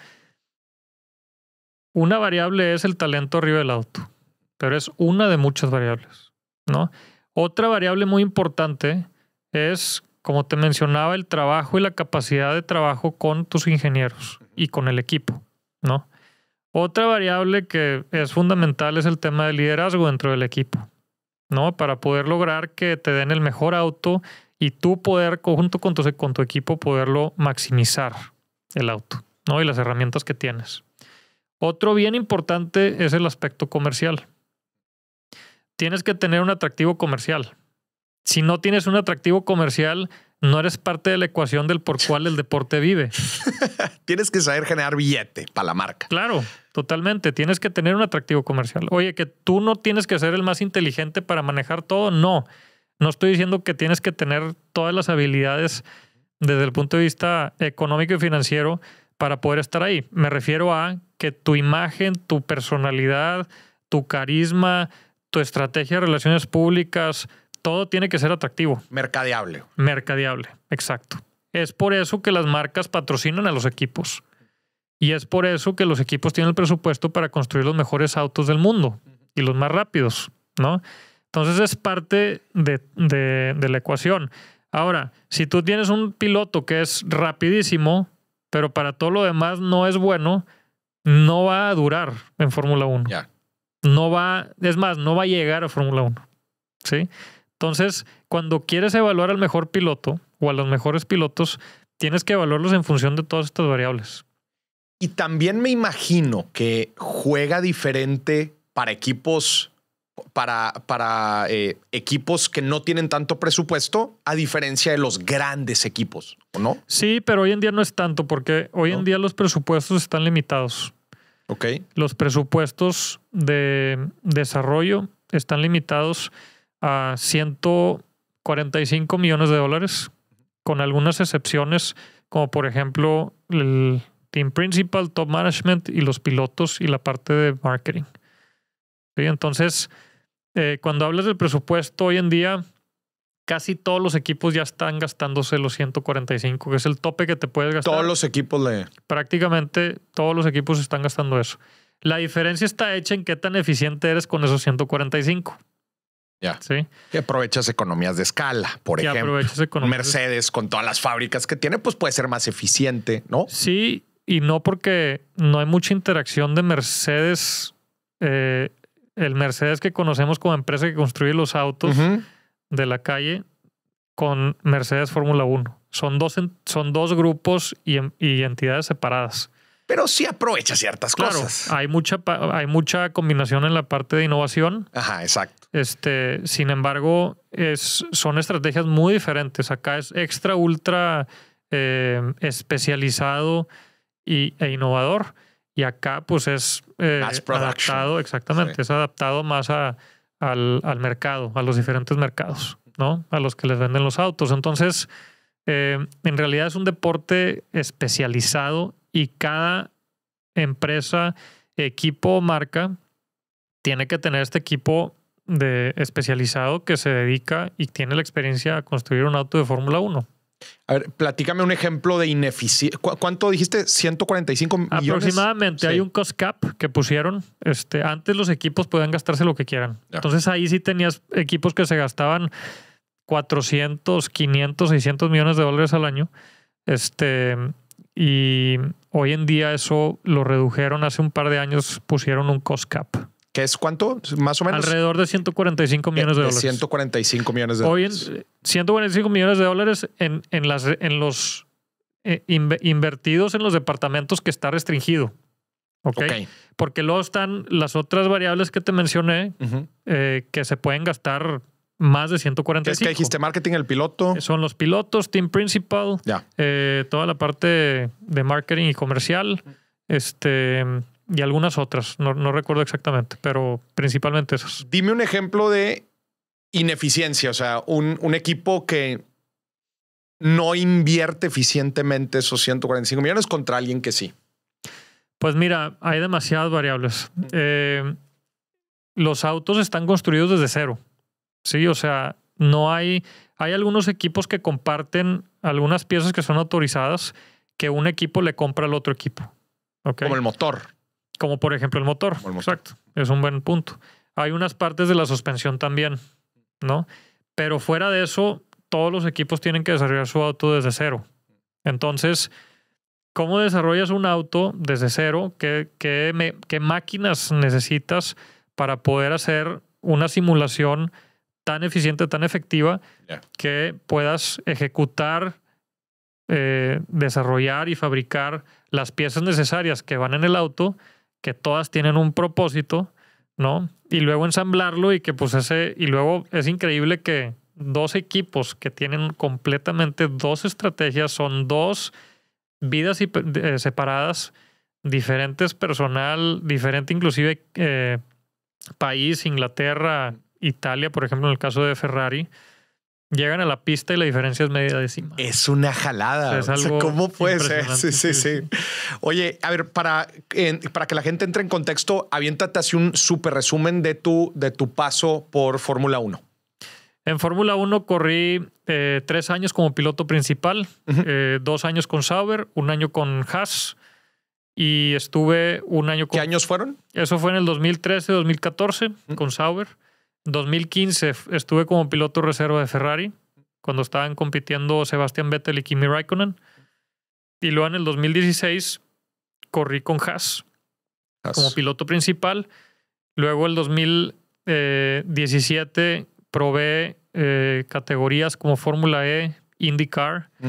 B: Una variable es el talento arriba del auto, pero es una de muchas variables, ¿no? Otra variable muy importante es como te mencionaba, el trabajo y la capacidad de trabajo con tus ingenieros y con el equipo, ¿no? Otra variable que es fundamental es el tema del liderazgo dentro del equipo, ¿no? Para poder lograr que te den el mejor auto y tú poder, junto con tu, con tu equipo, poderlo maximizar el auto, ¿no? Y las herramientas que tienes. Otro bien importante es el aspecto comercial. Tienes que tener un atractivo comercial si no tienes un atractivo comercial, no eres parte de la ecuación del por cual el deporte
A: vive. *laughs* tienes que saber generar billete para la marca.
B: Claro, totalmente. Tienes que tener un atractivo comercial. Oye, que tú no tienes que ser el más inteligente para manejar todo. No, no estoy diciendo que tienes que tener todas las habilidades desde el punto de vista económico y financiero para poder estar ahí. Me refiero a que tu imagen, tu personalidad, tu carisma, tu estrategia de relaciones públicas, todo tiene que ser atractivo. Mercadeable. Mercadeable, exacto. Es por eso que las marcas patrocinan a los equipos. Y es por eso que los equipos tienen el presupuesto para construir los mejores autos del mundo y los más rápidos, ¿no? Entonces es parte de, la ecuación. Ahora, si tú tienes un piloto que es rapidísimo, pero para todo lo demás no es bueno, no va a durar en Fórmula 1. Ya. No va, es más, no va a llegar a Fórmula 1. ¿Sí? Entonces, cuando quieres evaluar al mejor piloto o a los mejores pilotos, tienes que evaluarlos en
A: función de todas estas variables. Y también me imagino que juega diferente para equipos para, para eh, equipos que no tienen tanto presupuesto, a diferencia de los grandes equipos, ¿o no? Sí, pero hoy en día no
B: es tanto, porque hoy en día los presupuestos están limitados. Ok. Los presupuestos de desarrollo están limitados a 145 millones de dólares, con algunas excepciones, como por ejemplo el team principal, top management y los pilotos y la parte de marketing. Entonces, eh, cuando hablas del presupuesto hoy en día, casi todos los equipos ya están gastándose los 145, que es el tope que te puedes gastar. Todos los
A: equipos le...
B: Prácticamente todos los equipos están gastando eso. La diferencia está hecha en qué tan eficiente eres con esos 145.
A: Sí. Que aprovechas economías de escala, por ejemplo. Mercedes con todas las fábricas que tiene, pues puede ser más eficiente, ¿no? Sí,
B: y no porque no hay mucha interacción de Mercedes, eh, el Mercedes que conocemos como empresa que construye los autos de la calle con Mercedes Fórmula 1. Son dos, son dos grupos y, entidades separadas
A: pero sí aprovecha ciertas cosas.
B: Hay mucha, hay mucha combinación en la parte de innovación. Ajá, exacto. Este, sin embargo, es, son estrategias muy diferentes. Acá es extra, ultra eh, especializado e innovador. Y acá, pues, es eh, adaptado, exactamente, es adaptado más al, mercado, a los diferentes mercados, ¿no? A los que les venden los autos. Entonces, eh, en realidad es un deporte especializado y cada empresa, equipo o marca tiene que tener este equipo de especializado que se dedica y
A: tiene la experiencia a construir un auto de Fórmula 1. A ver, platícame un ejemplo de ineficiencia. ¿Cuánto dijiste? 145 millones. Aproximadamente. Hay un
B: cost cap que pusieron. Este, antes los equipos podían gastarse lo que quieran. Entonces ahí sí tenías equipos que se gastaban 400, 500, 600 millones de dólares al año. Este, y hoy en día eso lo redujeron. Hace un par de años pusieron un cost
A: cap es cuánto, más o menos. Alrededor de 145 millones de, eh, dólares. 145 millones de dólares.
B: 145 millones de dólares en, los eh, invertidos en los departamentos que está restringido. ¿Ok? Porque luego están las otras variables que te mencioné eh, que se pueden gastar más de 145.
A: Es que dijiste marketing, el piloto.
B: Son los pilotos, team principal, ya. toda la parte de marketing y comercial. Este y algunas otras, no, recuerdo
A: exactamente, pero principalmente esas. Dime un ejemplo de ineficiencia, o sea, un, equipo que no invierte eficientemente esos 145 millones contra alguien que sí.
B: Pues mira, hay demasiadas variables. Eh, los autos están construidos desde cero. Sí, o sea, no hay. Hay algunos equipos que comparten algunas piezas que son autorizadas que un equipo le compra al otro equipo. Como el motor. Como por ejemplo el motor. Exacto. Es un buen punto. Hay unas partes de la suspensión también, ¿no? Pero fuera de eso, todos los equipos tienen que desarrollar su auto desde cero. Entonces, ¿cómo desarrollas un auto desde cero? ¿Qué, qué, máquinas necesitas para poder hacer una simulación tan eficiente, tan efectiva, que puedas ejecutar, eh, desarrollar y fabricar las piezas necesarias que van en el auto? que todas tienen un propósito, ¿no? Y luego ensamblarlo y que pues ese, y luego es increíble que dos equipos que tienen completamente dos estrategias, son dos vidas eh, separadas, diferentes personal, diferente inclusive eh, país, Inglaterra, Italia, por ejemplo, en el caso de Ferrari, Llegan a la pista y la diferencia es media décima. Es una jalada. ¿Cómo puede ser? Sí, sí, sí,
A: Oye, a ver, para, para que la gente entre en contexto, aviéntate así un súper resumen de tu, de tu paso por Fórmula 1. En Fórmula
B: 1 corrí eh, tres años como piloto principal, eh, dos años con Sauber, un año con Haas y estuve un año con... ¿Qué años fueron? Eso fue en el 2013-2014 con Sauber. 2015 estuve como piloto reserva de Ferrari, cuando estaban compitiendo Sebastián Vettel y Kimi Raikkonen. Y luego en el 2016 corrí con Haas, como piloto principal. Luego el 2017 probé eh, categorías como Fórmula E, IndyCar. Mm.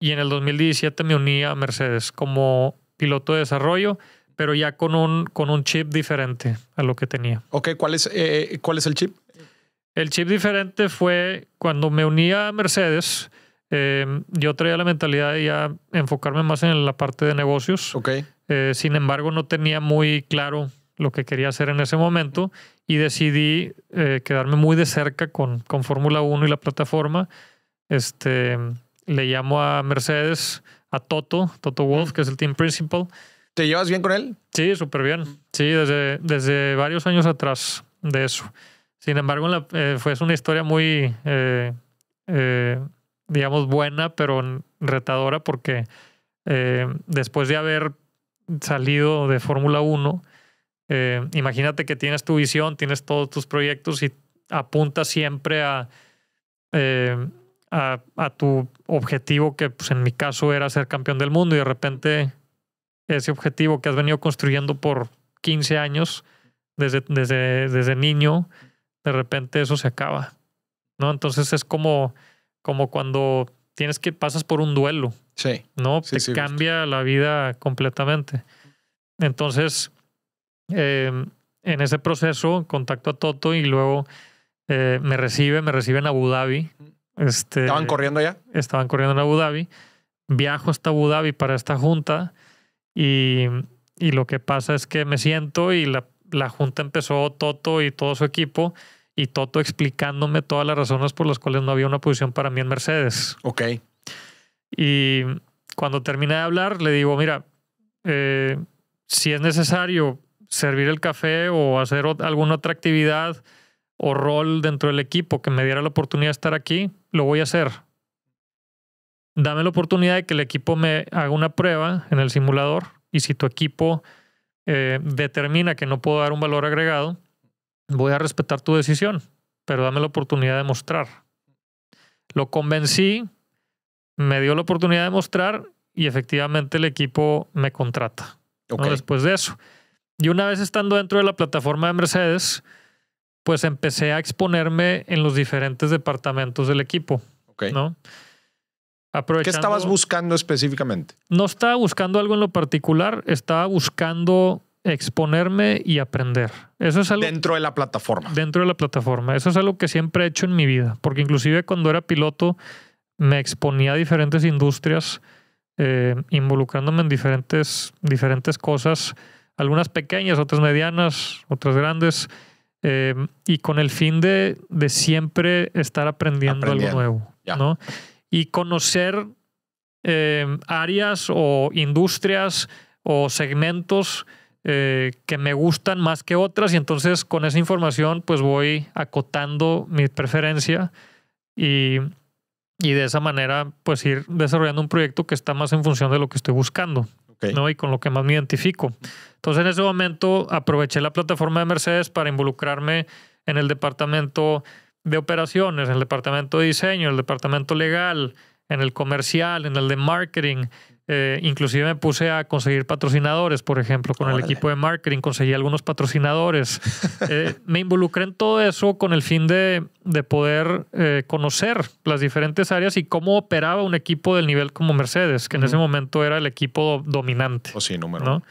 B: Y en el 2017 me uní a Mercedes como piloto de desarrollo pero ya con un, con un chip diferente a lo que tenía. Ok, ¿cuál es, eh, ¿cuál es el chip? El chip diferente fue cuando me unía a Mercedes, eh, yo traía la mentalidad de ya enfocarme más en la parte de negocios. Ok. Eh, sin embargo, no tenía muy claro lo que quería hacer en ese momento y decidí quedarme muy de cerca con, con Fórmula 1 y la plataforma. Este, le llamo a Mercedes, a Toto, Toto Wolf, que es el team principal.
A: ¿Te llevas bien con él? Sí,
B: súper bien. Sí, desde, desde varios años atrás de eso. Sin embargo, la, eh, fue una historia muy, eh, eh, digamos, buena, pero retadora, porque después de haber salido de Fórmula 1, imagínate que tienes tu visión, tienes todos tus proyectos y apuntas siempre a, a, a tu objetivo, que pues, en mi caso era ser campeón del mundo, y de repente ese objetivo que has venido construyendo por 15 años, desde, desde, desde niño, de repente eso se acaba. ¿no? Entonces es como, como cuando tienes que pasas por un duelo. Sí. ¿No? Te cambia la vida completamente. Entonces, em, en ese proceso, contacto a Toto y luego eh, me recibe, me recibe en Abu Dhabi. Este, ¿Estaban corriendo ya? Estaban corriendo en Abu Dhabi. Viajo hasta Abu Dhabi para esta junta y, lo que pasa es que me siento y la, junta empezó Toto y todo su equipo y Toto explicándome todas las razones por las cuales no había una posición para mí en Mercedes. Ok. Y cuando terminé de hablar, le digo, mira, eh, si es necesario servir el café o hacer alguna otra actividad o rol dentro del equipo que me diera la oportunidad de estar aquí, lo voy a hacer dame la oportunidad de que el equipo me haga una prueba en el simulador y si tu equipo eh, determina que no puedo dar un valor agregado, voy a respetar tu decisión, pero dame la oportunidad de mostrar. Lo convencí, me dio la oportunidad de mostrar y efectivamente el equipo me contrata. Después de eso. Y una vez estando dentro de la plataforma de Mercedes, pues empecé a exponerme en los diferentes departamentos del equipo. ¿no? ¿Qué estabas
A: buscando específicamente?
B: No estaba buscando algo en lo particular, estaba buscando exponerme y aprender. Eso es dentro de la plataforma. Dentro de la plataforma. Eso es algo que siempre he hecho en mi vida, porque inclusive cuando era piloto me exponía a diferentes industrias, eh, involucrándome en diferentes, diferentes cosas, algunas pequeñas, otras medianas, otras grandes, eh, y con el fin de, de siempre estar aprendiendo, algo nuevo, ¿no? y conocer eh, áreas o industrias o segmentos eh, que me gustan más que otras y entonces con esa información pues voy acotando mi preferencia y, de esa manera pues ir desarrollando un proyecto que está más en función de lo que estoy buscando. ¿no? y con lo que más me identifico. Entonces en ese momento aproveché la plataforma de Mercedes para involucrarme en el departamento de operaciones, en el departamento de diseño, en el departamento legal, en el comercial, en el de marketing. Eh, inclusive me puse a conseguir patrocinadores, por ejemplo, con el equipo de marketing, conseguí algunos patrocinadores. *laughs* Eh, me involucré en todo eso con el fin de, poder eh, conocer las diferentes áreas y cómo operaba un equipo del nivel como Mercedes, que en ese momento era el equipo dominante. Oh, número.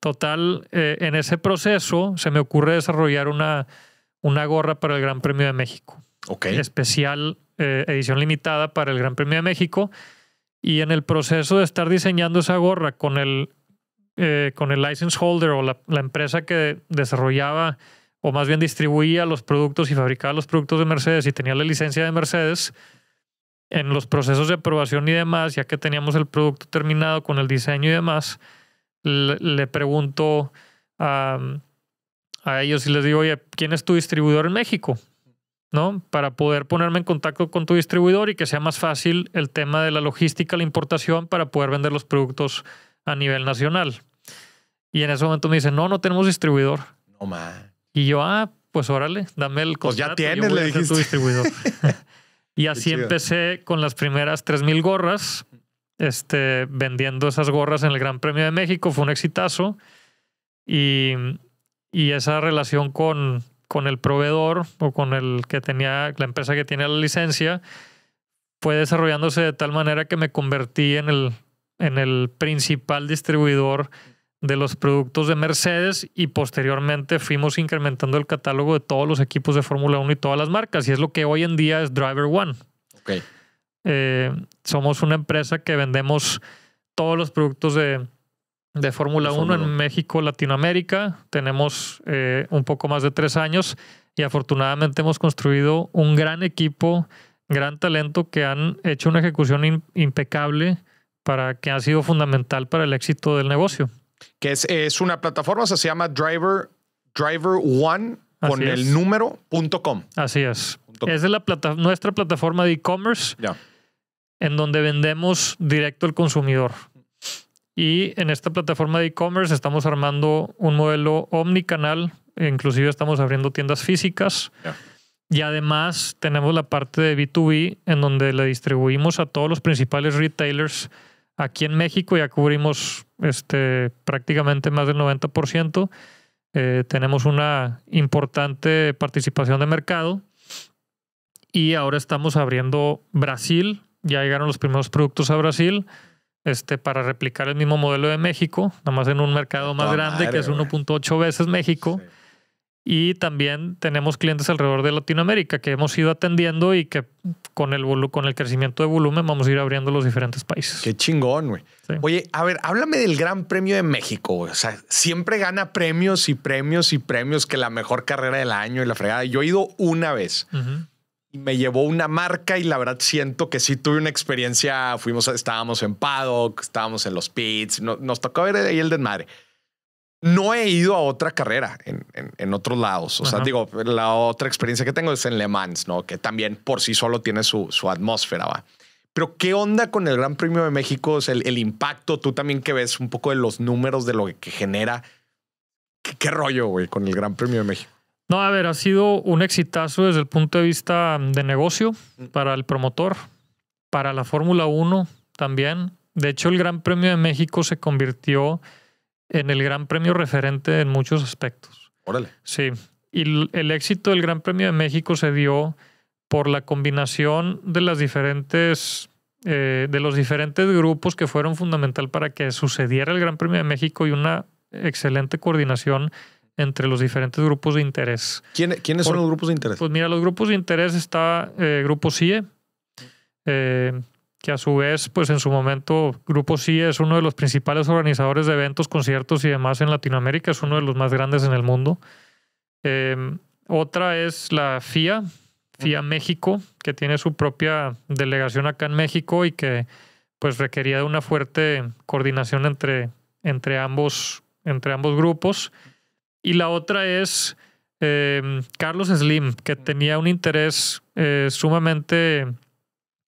B: total, en ese proceso se me ocurre desarrollar una una gorra para el Gran Premio de México. Ok. Especial eh, edición limitada para el Gran Premio de México. Y en el proceso de estar diseñando esa gorra con el, eh, con el license holder o la, empresa que desarrollaba o más bien distribuía los productos y fabricaba los productos de Mercedes y tenía la licencia de Mercedes, en los procesos de aprobación y demás, ya que teníamos el producto terminado con el diseño y demás, le pregunto a, a ellos y les digo, oye, ¿quién es tu distribuidor en México? ¿No? Para poder ponerme en contacto con tu distribuidor y que sea más fácil el tema de la logística, la importación, para poder vender los productos a nivel nacional. Y en ese momento me dicen, no, no tenemos distribuidor. No, Y yo, ah, pues órale, dame el pues contrato. ya tienes, le dijiste. *laughs* y así empecé con las primeras 3.000 gorras, este, vendiendo esas gorras en el Gran Premio de México. Fue un exitazo. Y y esa relación con, el proveedor o con el que tenía, la empresa que tenía la licencia, fue desarrollándose de tal manera que me convertí en el, en el principal distribuidor de los productos de Mercedes y posteriormente fuimos incrementando el catálogo de todos los equipos de Fórmula 1 y todas las marcas y es lo que hoy en día es Driver One. Okay. Eh, somos una empresa que vendemos todos los productos de, de Fórmula 1 en México, Latinoamérica. Tenemos eh, un poco más de tres años y afortunadamente hemos construido un gran equipo, gran talento que han hecho una ejecución impecable para que ha sido fundamental para el éxito del negocio.
A: Que es, una plataforma, se llama Driver, Driver One con el es. número
B: Así es. es la nuestra plataforma de e-commerce en donde vendemos directo al consumidor. Y en esta plataforma de e-commerce estamos armando un modelo omnicanal, e inclusive estamos abriendo tiendas físicas. Y además tenemos la parte de B2B en donde le distribuimos a todos los principales retailers aquí en México. Ya cubrimos este, prácticamente más del 90%. Eh, tenemos una importante participación de mercado. Y ahora estamos abriendo Brasil. Ya llegaron los primeros productos a Brasil este, para replicar el mismo modelo de México, nada más en un mercado más grande que es 1.8 veces México. Y también tenemos clientes alrededor de Latinoamérica que hemos ido atendiendo y que con el, con el crecimiento de volumen vamos a ir abriendo los diferentes países. Qué
A: chingón, güey. Oye, a ver, háblame del Gran Premio de México, O sea, siempre gana premios y premios y premios que la mejor carrera del año y la fregada. Yo he ido una vez y me llevó una marca y la verdad siento que sí tuve una experiencia, fuimos, estábamos en paddock, estábamos en los pits, nos tocó ver ahí el desmadre. No he ido a otra carrera en, otros lados. O sea, digo, la otra experiencia que tengo es en Le Mans, ¿no? Que también por sí solo tiene su, atmósfera, va. Pero, ¿qué onda con el Gran Premio de México? es el, impacto, tú también que ves un poco de los números de lo que genera. ¿Qué, qué rollo, güey, con el Gran Premio de México?
B: No, a ver, ha sido un exitazo desde el punto de vista de negocio mm. para el promotor, para la Fórmula 1 también. De hecho, el Gran Premio de México se convirtió en el Gran Premio referente en muchos aspectos. Órale. Sí. Y el, éxito del Gran Premio de México se dio por la combinación de las diferentes eh, de los diferentes grupos que fueron fundamental para que sucediera el Gran Premio de México y una excelente coordinación entre los diferentes grupos de interés. ¿Quiénes son los
A: grupos de interés? Pues
B: mira, los grupos de interés está eh, Grupo CIE, eh, que a su vez, pues en su momento, Grupo CIE es uno de los principales organizadores de eventos, conciertos y demás en Latinoamérica, es uno de los más grandes en el mundo. Em, otra es la FIA, FIA México, que tiene su propia delegación acá en México y que pues requería de una fuerte coordinación entre, entre, ambos, entre ambos grupos. Y la otra es eh, Carlos Slim, que tenía un interés eh, sumamente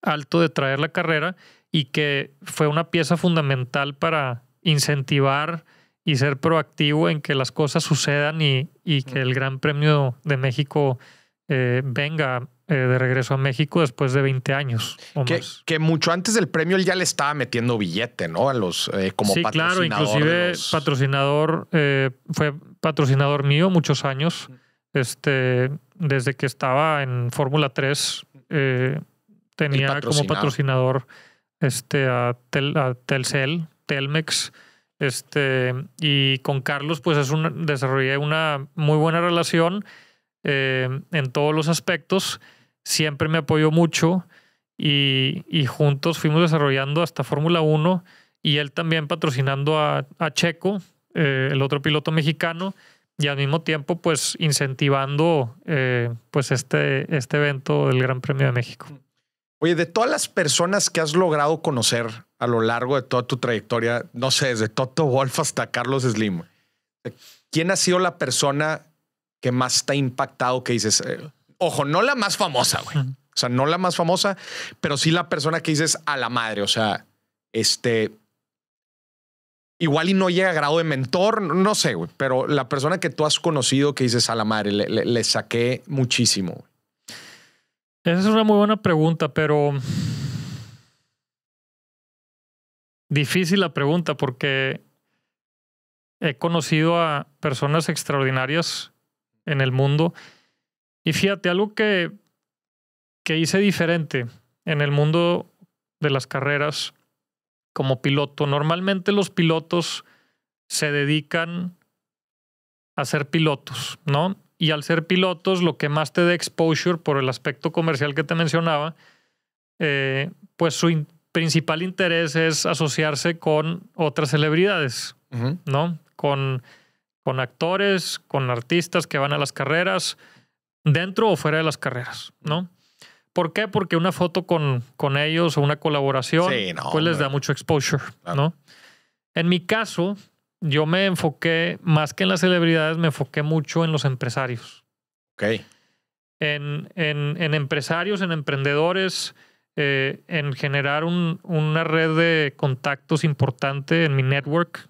B: alto de traer la carrera y que fue una pieza fundamental para incentivar y ser proactivo en que las cosas sucedan y, que el Gran Premio de México eh, venga de regreso a México después de 20 años.
A: que, mucho antes del premio él ya le estaba metiendo billete, ¿no? A los como sí, Claro, inclusive patrocinador
B: fue patrocinador mío muchos años. Este, desde que estaba en Fórmula 3, eh, tenía como patrocinador este, a, Telcel, Telmex. Este, y con Carlos, pues es desarrollé una muy buena relación eh, en todos los aspectos. Siempre me apoyó mucho y, juntos fuimos desarrollando hasta Fórmula 1 y él también patrocinando a Checo, eh, el otro piloto mexicano, y al mismo tiempo, pues, incentivando eh, pues este, este evento
A: del Gran Premio de México. Oye, de todas las personas que has logrado conocer a lo largo de toda tu trayectoria, no sé, desde Toto Wolf hasta Carlos Slim, ¿quién ha sido la persona que más te ha impactado que dices, eh, ojo, no la más famosa, güey? O sea, no la más famosa, pero sí la persona que dices a la madre, o sea, este, igual y no llega a grado de mentor, no sé, pero la persona que tú has conocido que dices a la madre, le, saqué muchísimo.
B: Esa es una muy buena pregunta, pero difícil la pregunta porque he conocido a personas extraordinarias en el mundo. Y fíjate, algo que, que hice diferente en el mundo de las carreras como piloto. Normalmente los pilotos se dedican a ser pilotos, ¿no? Y al ser pilotos, lo que más te da exposure por el aspecto comercial que te mencionaba, eh, pues su principal interés es asociarse con otras celebridades, ¿no? Con, con actores, con artistas que van a las carreras, dentro o fuera de las carreras, ¿no? ¿Por qué? Porque una foto con, con ellos o una colaboración pues les da mucho exposure, ¿no? En mi caso, yo me enfoqué, más que en las celebridades, me enfoqué mucho en los empresarios. Ok. En, en, empresarios, en emprendedores, eh, en generar una red de contactos importante en mi network,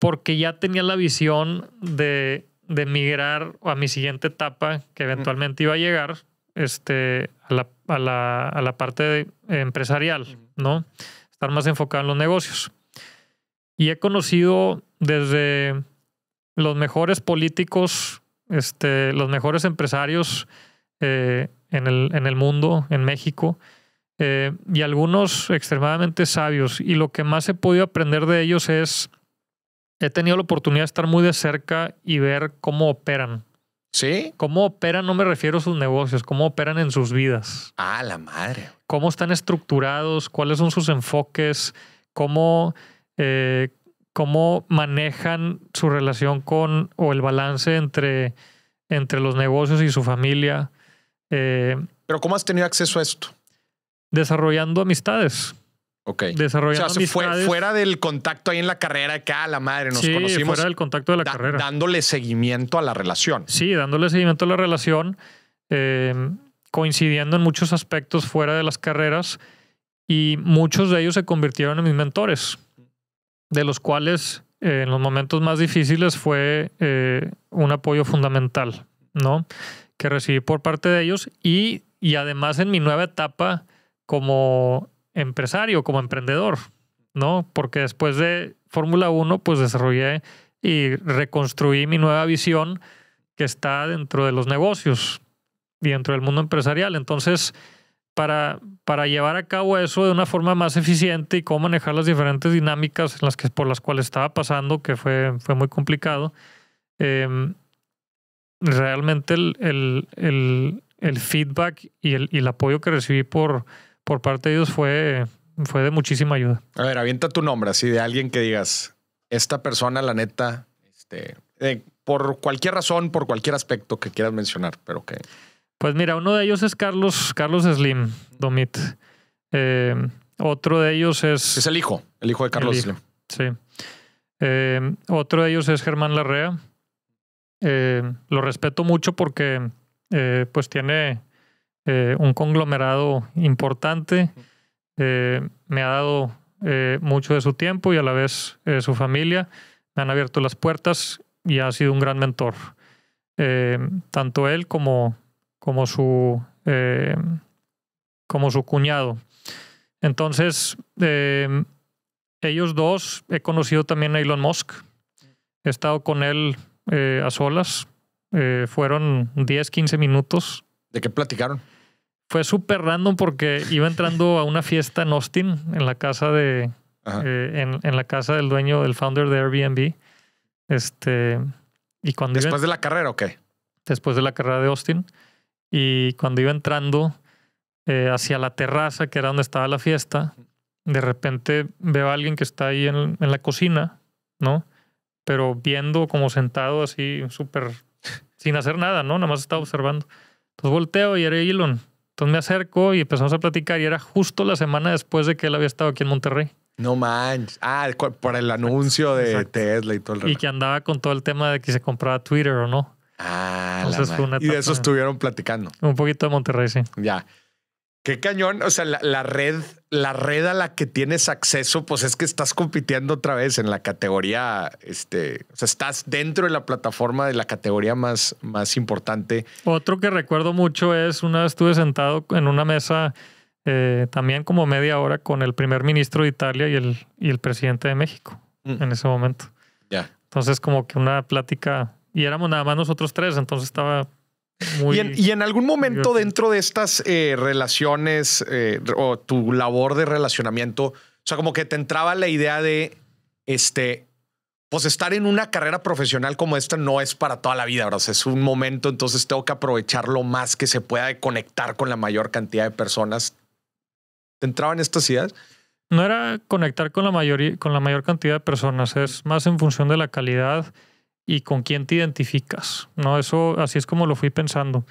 B: porque ya tenía la visión de, de migrar a mi siguiente etapa, que eventualmente iba a llegar, este, a, la, parte empresarial, ¿no? Estar más enfocado en los negocios. Y he conocido desde los mejores políticos, este, los mejores empresarios eh, en, el, mundo, en México, eh, y algunos extremadamente sabios. Y lo que más he podido aprender de ellos es, he tenido la oportunidad de estar muy de cerca y ver cómo operan, ¿Sí? ¿Cómo operan? No me refiero a sus negocios, cómo operan en sus vidas. Ah, la madre. ¿Cómo están estructurados? ¿Cuáles son sus enfoques? ¿Cómo, eh, manejan su relación con o el balance entre, entre los negocios y su familia? Eh, Pero ¿cómo has tenido acceso a esto? Desarrollando amistades. Okay. Desarrollando o sea, Fue, fuera
A: del contacto ahí en la carrera, que a ah, la madre nos sí, fuera del contacto de la carrera. Dándole seguimiento a la relación.
B: Sí, dándole seguimiento a la relación, eh, coincidiendo en muchos aspectos fuera de las carreras y muchos de ellos se convirtieron en mis mentores, de los cuales eh, en los momentos más difíciles fue eh, un apoyo fundamental, ¿no? Que recibí por parte de ellos y, y además en mi nueva etapa como empresario, como emprendedor, ¿no? Porque después de Fórmula 1, pues desarrollé y reconstruí mi nueva visión que está dentro de los negocios y dentro del mundo empresarial. Entonces, para, para llevar a cabo eso de una forma más eficiente y cómo manejar las diferentes dinámicas en las que, por las cuales estaba pasando, que fue, fue muy complicado, em, realmente el, el, feedback y el, y el apoyo que recibí por, por parte de ellos fue, fue de muchísima ayuda.
A: A ver, avienta tu nombre así de alguien que digas, esta persona, la neta, este, por cualquier razón, por cualquier aspecto que quieras mencionar, pero que...
B: Pues mira, uno de ellos es Carlos, Carlos Slim, Domit. Eh, otro de ellos es... Es el hijo,
A: el hijo de Carlos Slim.
B: Sí. Eh, otro de ellos es Germán Larrea. Eh, lo respeto mucho porque pues tiene eh, un conglomerado importante. Eh, me ha dado eh, mucho de su tiempo y a la vez su familia. Me han abierto las puertas y ha sido un gran mentor. tanto él como, como, su, como su cuñado. Entonces, ellos dos, he conocido también a Elon Musk. He estado con él a solas. fueron 10, 15 minutos ¿De qué platicaron? Fue súper random porque iba entrando a una fiesta en Austin, en la casa de. Eh, en, la casa del dueño, del founder de Airbnb. Este. Y cuando ¿Después de la carrera o qué? Después de la carrera de Austin. Y cuando iba entrando eh, hacia la terraza, que era donde estaba la fiesta, de repente veo a alguien que está ahí en, en la cocina, ¿no? Pero viendo como sentado así, súper. sin hacer nada, ¿no? Nada más estaba observando. Entonces volteo y era Elon. Entonces me acerco y empezamos a platicar y era justo la semana después de que él había estado aquí en Monterrey.
A: No manches. Ah, por el anuncio de Tesla y todo el resto. Y que andaba con todo el tema de que se
B: compraba Twitter o no. Ah, Entonces, la fue y de eso estuvieron platicando. Un poquito de Monterrey, sí.
A: Ya. Qué cañón. O sea, la, red, la red a la que tienes acceso, pues es que estás compitiendo otra vez en la categoría. Este, o sea, estás dentro de la plataforma de la categoría más, más importante.
B: Otro que recuerdo mucho es una vez estuve sentado en una mesa eh, también como media hora con el primer ministro de Italia y el, y el presidente de México mm. en ese momento. Ya. Entonces, como que una plática y éramos nada más nosotros tres. Entonces estaba
A: y, en, algún momento dentro de estas eh, relaciones eh, o tu labor de relacionamiento, o sea, como que te entraba la idea de, este, pues estar en una carrera profesional como esta no es para toda la vida, es un momento, entonces tengo que aprovechar lo más que se pueda de conectar con la mayor cantidad de personas. ¿Te entraban en estas ideas?
B: No era conectar con la, mayoría, con la mayor cantidad de personas, es más en función de la calidad y con quién te identificas. ¿no? Eso, así es como lo fui pensando.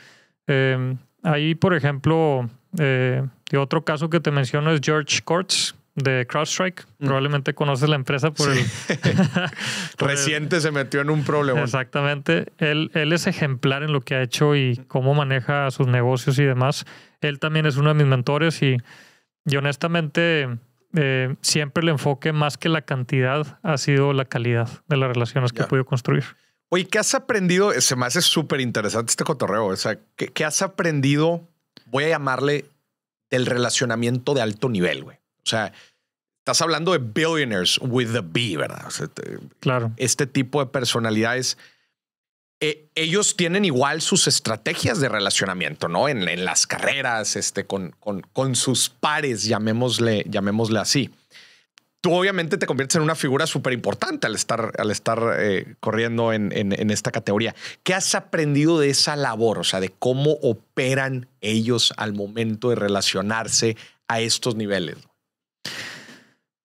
B: Em, ahí, por ejemplo, eh, otro caso que te menciono es George Kurtz de CrowdStrike. Mm. Probablemente conoces la empresa *laughs* por el...
A: Reciente se metió en un problema.
B: Exactamente. Él, él es ejemplar en lo que ha hecho y mm. cómo maneja sus negocios y demás. Él también es uno de mis mentores y, y honestamente eh, siempre el enfoque más que la cantidad ha sido la calidad de las relaciones que he podido construir.
A: Oye, ¿qué has aprendido? Se me hace súper interesante este cotorreo. O sea, ¿qué, ¿qué, has aprendido? Voy a llamarle del relacionamiento de alto nivel, güey. O sea, estás hablando de billionaires with the B, ¿verdad? claro. Este tipo de personalidades eh, ellos tienen igual sus estrategias de relacionamiento, ¿no? En, las carreras, este, con, sus pares, llamémosle, llamémosle así. Tú obviamente te conviertes en una figura súper importante al estar, al estar eh, corriendo en, esta categoría. ¿Qué has aprendido de esa labor? O sea, de cómo operan ellos al momento de relacionarse a estos niveles.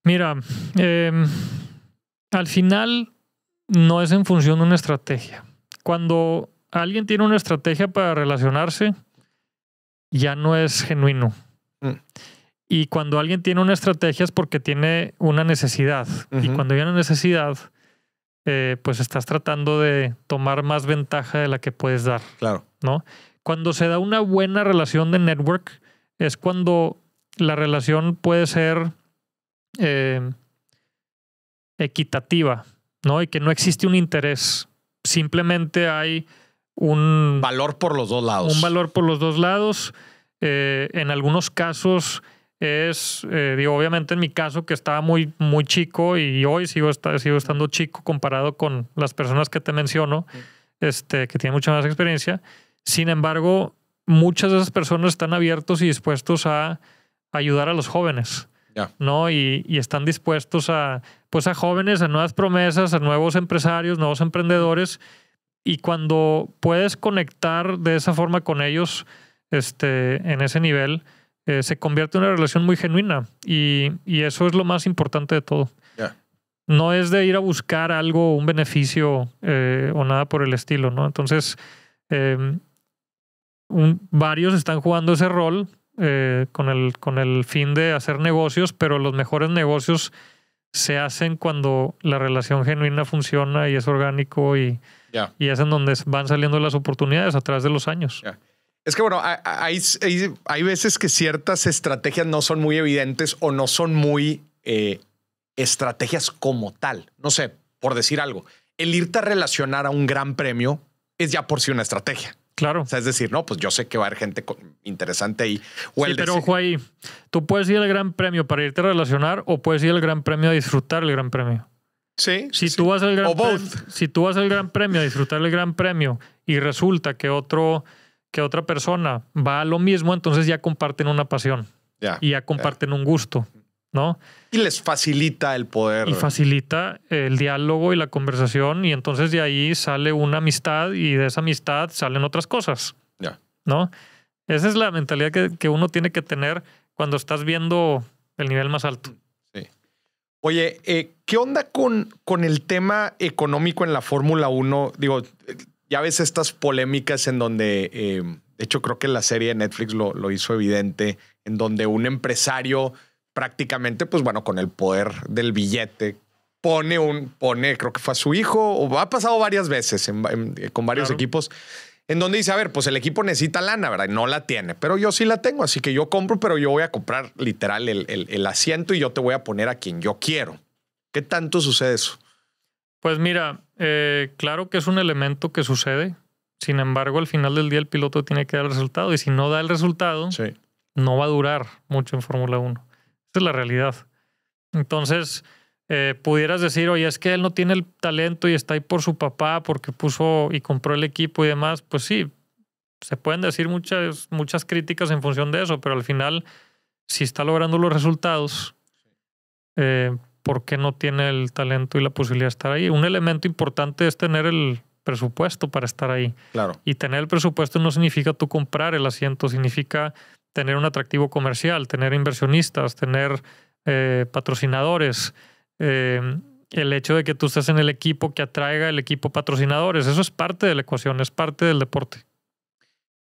A: Mira,
B: em, al final no es en función de una estrategia cuando alguien tiene una estrategia para relacionarse, ya no es genuino. Mm. Y cuando alguien tiene una estrategia es porque tiene una necesidad. Y cuando hay una necesidad, eh, pues estás tratando de tomar más ventaja de la que puedes dar. Claro. Cuando se da una buena relación de network, es cuando la relación puede ser eh, equitativa, ¿no? Y que no existe un interés simplemente hay un
A: valor por los dos lados. Un
B: valor por los dos lados. Eh, en algunos casos es, eh, digo, obviamente en mi caso que estaba muy, muy chico y hoy sigo, sigo estando chico comparado con las personas que te menciono, este, que tienen mucha más experiencia. Sin embargo, muchas de esas personas están abiertos y dispuestos a ayudar a los jóvenes. ¿no? Y, están dispuestos a, pues a jóvenes, a nuevas promesas, a nuevos empresarios, nuevos emprendedores. Y cuando puedes conectar de esa forma con ellos, este, en ese nivel, eh, se convierte en una relación muy genuina. Y, eso es lo más importante de todo. No es de ir a buscar algo, un beneficio eh, o nada por el estilo, ¿no? Entonces, em, varios están jugando ese rol eh, con, el, con el fin de hacer negocios, pero los mejores negocios se hacen cuando la relación genuina funciona y es orgánico y, y es en donde van saliendo las oportunidades a través de los años.
A: Es que bueno, hay, hay, veces que ciertas estrategias no son muy evidentes o no son muy eh, estrategias como tal. No sé, por decir algo, el irte a relacionar a un gran premio es ya por sí una estrategia. Claro. O sea, es decir, no, pues yo sé que va a haber gente interesante ahí. O sí, pero
B: ojo ahí, tú puedes ir al Gran Premio para irte a relacionar o puedes ir al Gran Premio a disfrutar el Gran Premio. Sí. Si tú vas al Gran Premio, si tú vas al Gran Premio a disfrutar el Gran Premio y resulta que otro que otra persona va a lo mismo, entonces ya comparten una pasión. y ya comparten un gusto. ¿no?
A: Y les facilita el poder. Y
B: facilita el diálogo y la conversación y entonces de ahí sale una amistad y de esa amistad salen otras cosas. Ya. ¿No? Esa es la mentalidad que, uno tiene que tener cuando estás viendo el nivel más alto. Sí.
A: Oye, eh, ¿qué onda con, con el tema económico en la Fórmula 1? Digo, ya ves estas polémicas en donde, eh, de hecho creo que la serie de Netflix lo, lo hizo evidente, en donde un empresario prácticamente, pues bueno, con el poder del billete, pone un, pone, creo que fue a su hijo, o ha pasado varias veces con varios equipos, en donde dice, a ver, pues el equipo necesita lana, ¿verdad? No la tiene, pero yo sí la tengo, así que yo compro, pero yo voy a comprar literal el, asiento y yo te voy a poner a quien yo quiero. ¿Qué tanto sucede eso? Pues mira,
B: eh, claro que es un elemento que sucede. Sin embargo, al final del día el piloto tiene que dar el resultado y si no da el resultado, no va a durar mucho en Fórmula 1 es la realidad. Entonces, eh, pudieras decir, oye, es que él no tiene el talento y está ahí por su papá porque puso y compró el equipo y demás. Pues sí, se pueden decir muchas, muchas críticas en función de eso, pero al final, si está logrando los resultados, eh, ¿por qué no tiene el talento y la posibilidad de estar ahí? Un elemento importante es tener el presupuesto para estar ahí. Claro. Y tener el presupuesto no significa tú comprar el asiento, significa tener un atractivo comercial, tener inversionistas, tener eh, patrocinadores, eh, el hecho de que tú estés en el equipo que atraiga el equipo patrocinadores, eso es parte de la ecuación, es parte del deporte.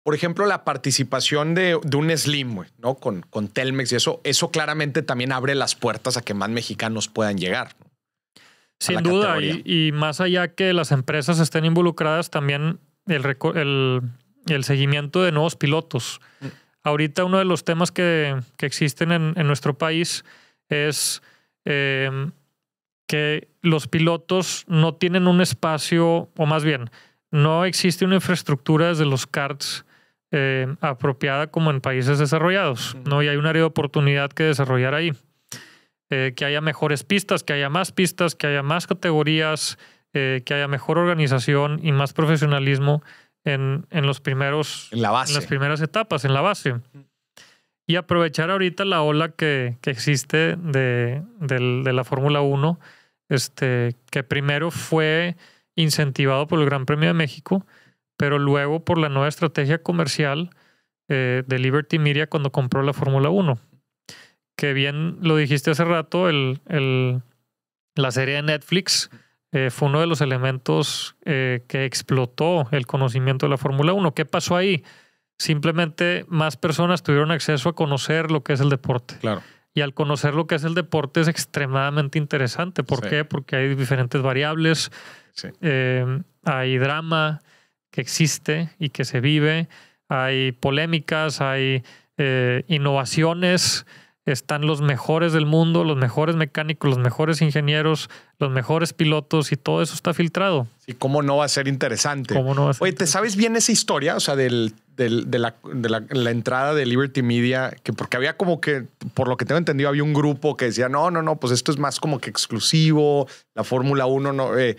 A: Por ejemplo, la participación de, un Slim, ¿no? Con, con, Telmex y eso, eso claramente también abre las puertas a que más mexicanos puedan llegar. Sin duda,
B: y, más allá que las empresas estén involucradas, también el, seguimiento de nuevos pilotos. Mm. Ahorita uno de los temas que, existen en, nuestro país es eh, que los pilotos no tienen un espacio, o más bien, no existe una infraestructura desde los CARTs eh, apropiada como en países desarrollados, ¿no? Y hay un área de oportunidad que desarrollar ahí. Eh, que haya mejores pistas, que haya más pistas, que haya más categorías, que haya mejor organización y más profesionalismo en, los primeros, en, las primeras etapas, en la base. Y aprovechar ahorita la ola que, existe de, la Fórmula 1, este, que primero fue incentivado por el Gran Premio de México, pero luego por la nueva estrategia comercial eh, de Liberty Media cuando compró la Fórmula 1. Que bien lo dijiste hace rato, la serie de Netflix eh, fue uno de los elementos eh, que explotó el conocimiento de la Fórmula 1. ¿Qué pasó ahí? Simplemente más personas tuvieron acceso a conocer lo que es el deporte. Claro. Y al conocer lo que es el deporte es extremadamente interesante. ¿Por qué? Porque hay diferentes variables, eh, hay drama que existe y que se vive, hay polémicas, hay innovaciones están los mejores del mundo, los mejores mecánicos, los mejores ingenieros,
A: los mejores pilotos y todo eso está filtrado. ¿Y cómo no va a ser interesante? no Oye, ¿te sabes bien esa historia? O sea, del, de, la, entrada de Liberty Media, que porque había como que, por lo que tengo entendido, había un grupo que decía, no, no, no, pues esto es más como que exclusivo, la Fórmula 1 no... Eh",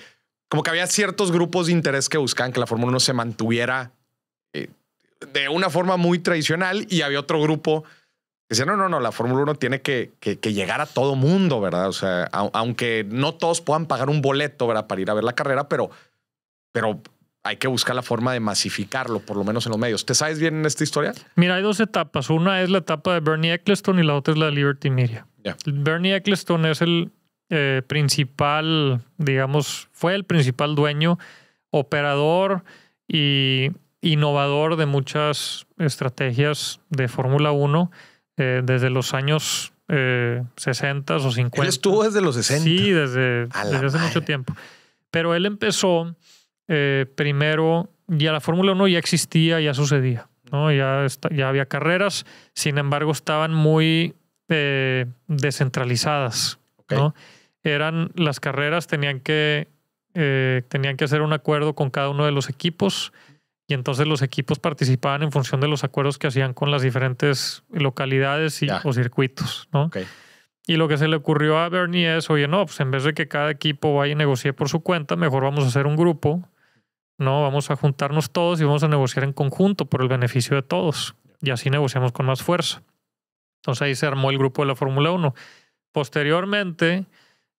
A: como que había ciertos grupos de interés que buscaban que la Fórmula 1 se mantuviera eh, de una forma muy tradicional y había otro grupo Decía, no, no, no, la Fórmula 1 tiene que, llegar a todo mundo, ¿verdad? O sea, aunque no todos puedan pagar un boleto, ¿verdad? Para ir a ver la carrera, pero, pero hay que buscar la forma de masificarlo, por lo menos en los medios. ¿Te sabes bien en esta historia?
B: Mira, hay dos etapas. Una es la etapa de Bernie Eccleston y la otra es la de Liberty Media. Bernie Eccleston es el eh, principal, digamos, fue el principal dueño, operador y innovador de muchas estrategias de Fórmula 1 eh, desde los años eh, 60 o 50.
A: estuvo desde los 60. Sí, desde, hace mucho
B: tiempo. Pero él empezó eh, primero, ya la Fórmula 1 ya existía, ya sucedía, ¿no? ya, ya había carreras, sin embargo estaban muy eh, descentralizadas. Eran las carreras, tenían que, tenían que hacer un acuerdo con cada uno de los equipos y entonces los equipos participaban en función de los acuerdos que hacían con las diferentes localidades o circuitos, ¿no? Y lo que se le ocurrió a Bernie es, oye, no, pues en vez de que cada equipo vaya y negocie por su cuenta, mejor vamos a hacer un grupo, ¿no? Vamos a juntarnos todos y vamos a negociar en conjunto por el beneficio de todos. Y así negociamos con más fuerza. Entonces ahí se armó el grupo de la Fórmula 1. Posteriormente,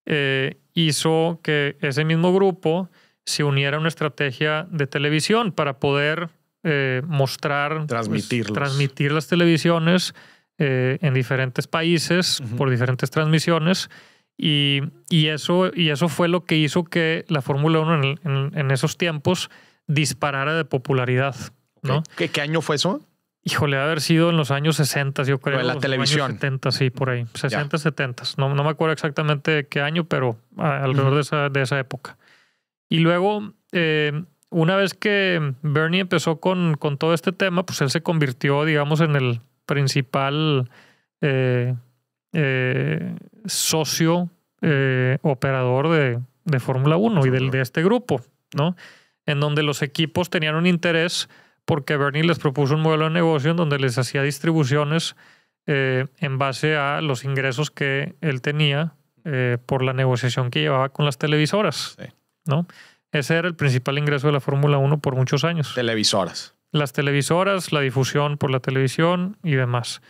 B: eh, hizo que ese mismo grupo se uniera a una estrategia de televisión para poder eh, mostrar, pues, transmitir transmitir las televisiones eh, en diferentes países por diferentes transmisiones. Y, y, eso, y eso fue lo que hizo que la Fórmula 1 en, esos tiempos disparara de popularidad. ¿no? ¿Qué, ¿Qué año fue eso? Híjole, haber sido en los años 60, yo creo. en la televisión. Años 70, sí, por ahí. 60, 70. No, no me acuerdo exactamente qué año, pero ah, alrededor de, esa, de esa época. Y luego, eh, una vez que Bernie empezó con, todo este tema, pues él se convirtió, digamos, en el principal eh, eh, socio operador de, Fórmula 1 y del, de este grupo, ¿no? En donde los equipos tenían un interés porque Bernie les propuso un modelo de negocio en donde les hacía distribuciones en base a los ingresos que él tenía por la negociación que llevaba con las televisoras. ¿no? Ese era el principal ingreso de la Fórmula 1 por muchos años.
A: Televisoras.
B: Las televisoras, la difusión por la televisión y demás.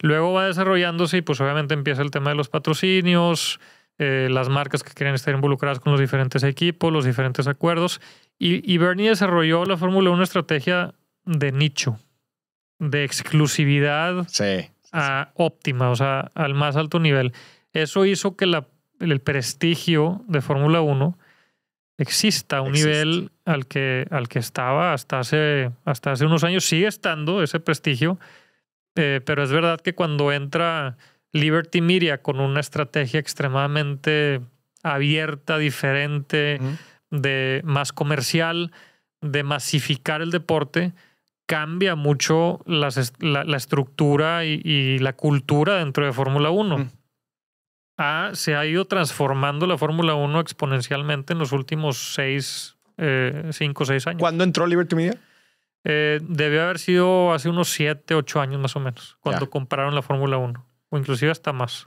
B: Luego va desarrollándose y pues obviamente empieza el tema de los patrocinios, eh, las marcas que quieren estar involucradas con los diferentes equipos, los diferentes acuerdos. Y, Bernie desarrolló la Fórmula 1 estrategia de nicho, de exclusividad a óptima, o sea, al más alto nivel. Eso hizo que el prestigio de Fórmula 1 exista un nivel al que, al que estaba hasta hace, hasta hace unos años, sigue estando ese prestigio, eh, pero es verdad que cuando entra Liberty Media con una estrategia extremadamente abierta, diferente, de más comercial, de masificar el deporte, cambia mucho la, estructura y, la cultura dentro de Fórmula 1 se ha ido transformando la Fórmula 1 exponencialmente en los últimos seis, eh, cinco o seis años.
A: ¿Cuándo entró Liberty Media?
B: Eh, debió haber sido hace unos siete, ocho años más o menos, cuando compraron la Fórmula 1, o inclusive hasta más.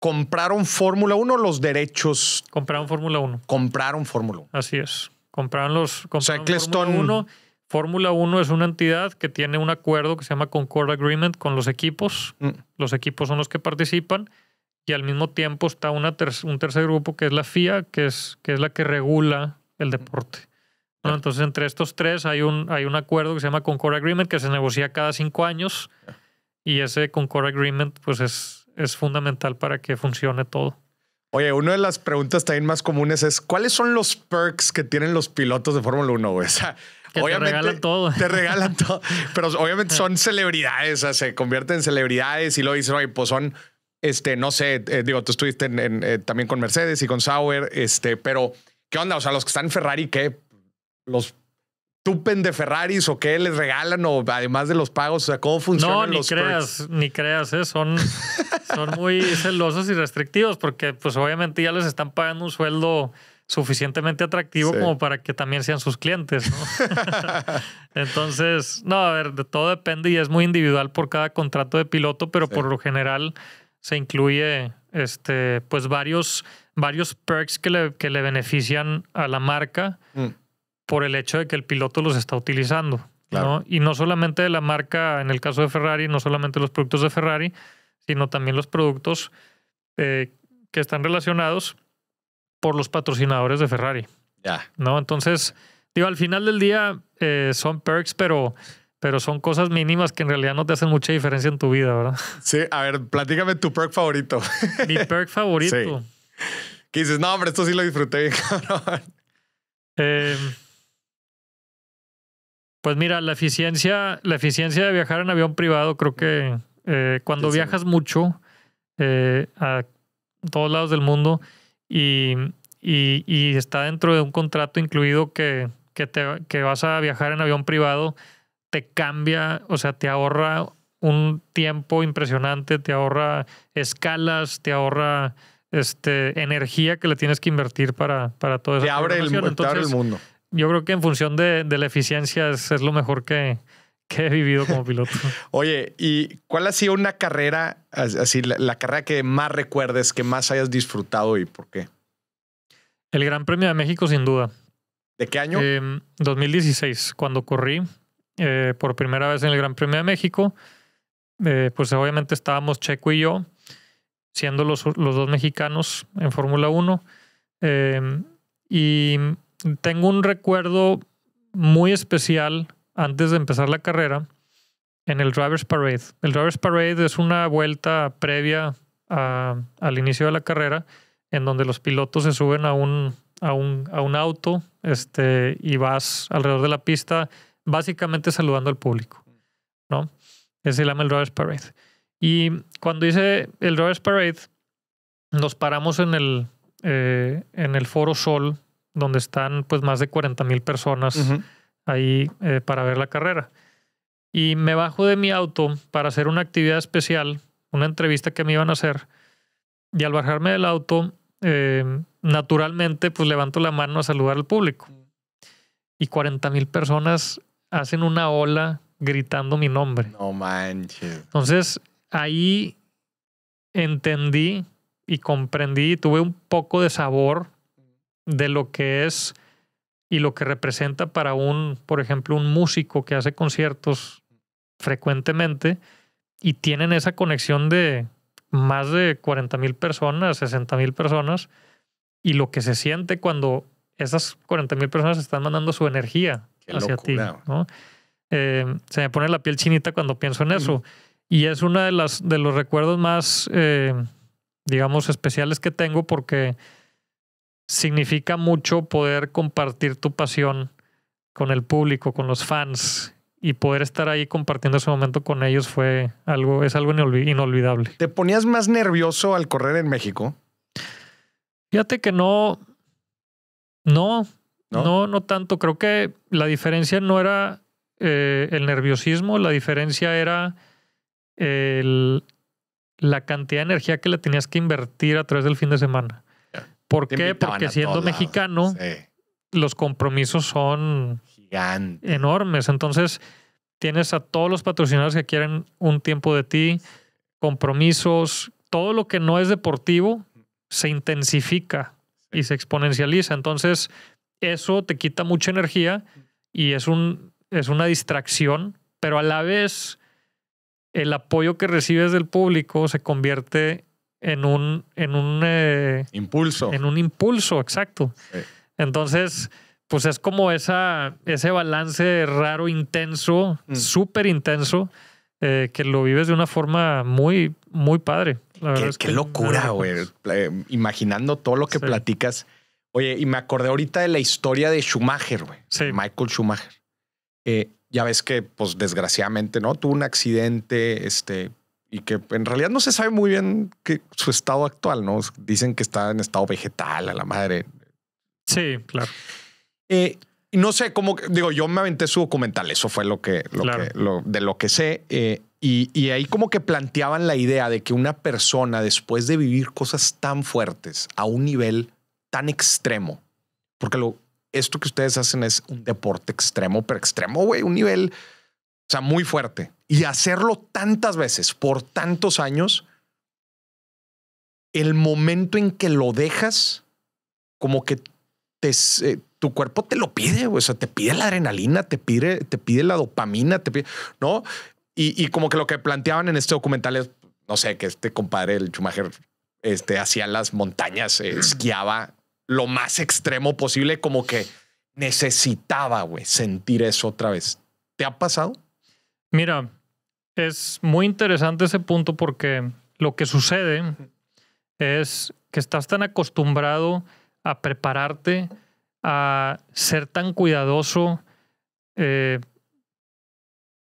B: ¿Compraron Fórmula 1 los derechos? Compraron Fórmula 1. Compraron Fórmula 1. Así es. Compraron los... Compraron Fórmula 1. Fórmula 1 es una entidad que tiene un acuerdo que se llama Concord Agreement con los equipos. Mm. Los equipos son los que participan y al mismo tiempo está una un tercer grupo que es la FIA, que es, que es la que regula el deporte. Entonces, entre estos tres hay un, hay un acuerdo que se llama Concord Agreement que se negocia cada cinco años y ese Concord Agreement pues es, es fundamental para que funcione todo.
A: Oye, una de las preguntas también más comunes es ¿cuáles son los perks que tienen los pilotos de Fórmula 1? O sea, *laughs* te regalan todo. *laughs* Te regalan todo. Pero obviamente *laughs* son celebridades, se convierten en celebridades y lo dicen, oye, pues son este, no sé, eh, digo, tú estuviste eh, también con Mercedes y con Sauer, este, pero ¿qué onda? O sea, los que están en Ferrari, ¿qué? ¿Los tupen de Ferraris o qué les regalan o además de los pagos? O sea, ¿cómo funcionan no, ni creas,
B: ni creas, ¿eh? son, *laughs* son muy celosos y restrictivos porque pues obviamente ya les están pagando un sueldo suficientemente atractivo como para que también sean sus clientes, *laughs* Entonces, no, a ver, de todo depende y es muy individual por cada contrato de piloto, pero por lo general se incluye este, pues varios, varios perks que le, benefician a la marca mm. por el hecho de que el piloto los está utilizando. Y no solamente la marca, en el caso de Ferrari, no solamente los productos de Ferrari, sino también los productos eh, que están relacionados por los patrocinadores de Ferrari. ¿no? Entonces, digo, al final del día eh, son perks, pero pero son cosas mínimas que en realidad no te hacen mucha diferencia en tu
A: vida, ¿verdad? Sí, a ver, platícame tu perk favorito. Mi perk favorito. Que dices, no, hombre, esto sí lo disfruté *laughs* cabrón.
B: Em, pues mira, la eficiencia, la eficiencia de viajar en avión privado, creo que eh, cuando viajas mucho eh, a todos lados del mundo y, está dentro de un contrato incluido que, que, te, que vas a viajar en avión privado, te cambia, o sea, te ahorra un tiempo impresionante, te ahorra escalas, te ahorra este, energía que le tienes que invertir para, para todo eso. Te abre el, mundo. Yo creo que en función de, la eficiencia es, lo mejor que, he vivido como piloto. *laughs*
A: Oye, ¿y cuál ha sido una carrera, así, la, carrera que más recuerdes, que más hayas disfrutado y por qué?
B: El Gran Premio de México, sin duda. ¿De qué año? 2016, em, cuando corrí eh, por primera vez en el Gran Premio de México. Eh, pues obviamente estábamos Checo y yo, siendo los, dos mexicanos en Fórmula 1. Eh, y tengo un recuerdo muy especial antes de empezar la carrera en el Drivers Parade. El Drivers Parade es una vuelta previa al inicio de la carrera en donde los pilotos se suben a un, a un, auto este, y vas alrededor de la pista básicamente saludando al público, ¿no? Ese se llama el Parade. Y cuando hice el Rovers Parade, nos paramos en el, eh, en el Foro Sol, donde están pues más de 40 mil personas ahí eh, para ver la carrera. Y me bajo de mi auto para hacer una actividad especial, una entrevista que me iban a hacer. Y al bajarme del auto, em, naturalmente, pues levanto la mano a saludar al público. Y 40 mil personas hacen una ola gritando mi nombre. No manches. Entonces, ahí entendí y comprendí y tuve un poco de sabor de lo que es y lo que representa para un, por ejemplo, un músico que hace conciertos frecuentemente y tienen esa conexión de más de 40 mil personas, 60 mil personas, y lo que se siente cuando esas 40 mil personas están mandando su energía hacia ti. Eh, se me pone la piel chinita cuando pienso en eso. Mm. Y es uno de, de los recuerdos más, eh, digamos, especiales que tengo porque significa mucho poder compartir tu pasión con el público, con los fans y poder estar ahí compartiendo ese momento con ellos fue algo, es algo inolvidable.
A: ¿Te ponías más nervioso al correr en México?
B: Fíjate que no, no, ¿no? No, tanto. Creo que la diferencia no era eh, el nerviosismo, la diferencia era la cantidad de energía que le tenías que invertir a través del fin de semana. ¿Por qué? Porque siendo mexicano, los compromisos son enormes. Entonces, tienes a todos los patrocinadores que quieren un tiempo de ti, compromisos, todo lo que no es deportivo se intensifica y se exponencializa. Entonces, eso te quita mucha energía y es, un, es una distracción, pero a la vez el apoyo que recibes del público se convierte en un, en un eh, impulso. En un impulso, exacto. Entonces, pues es como esa, ese balance raro, intenso, mm. súper intenso, eh, que lo vives de una forma muy, muy padre. qué, locura, güey.
A: Eh, imaginando todo lo que platicas Oye, y me acordé ahorita de la historia de Schumacher, güey. Sí. Michael Schumacher. ya ves que, pues, desgraciadamente, ¿no? Tuvo un accidente, este, y que en realidad no se sabe muy bien su estado actual, ¿no? Dicen que está en estado vegetal, a la madre. Sí, claro. Eh, y no sé cómo, digo, yo me aventé su documental, eso fue lo que, lo que de lo que sé. Eh, y, ahí como que planteaban la idea de que una persona, después de vivir cosas tan fuertes a un nivel tan extremo, porque lo, esto que ustedes hacen es un deporte extremo, pero extremo, güey, un nivel, o sea, muy fuerte. Y hacerlo tantas veces por tantos años, el momento en que lo dejas, como que te, eh, tu cuerpo te lo pide, o sea, te pide la adrenalina, te pide, te pide la dopamina, te pide, ¿no? Y, como que lo que planteaban en este documental es, no sé, que este compadre, el Schumacher, este, hacía las montañas, eh, esquiaba lo más extremo posible, como que necesitaba, güey, sentir eso otra vez. ¿Te ha pasado?
B: Mira, es muy interesante ese punto porque lo que sucede es que estás tan acostumbrado a prepararte, a ser tan cuidadoso eh,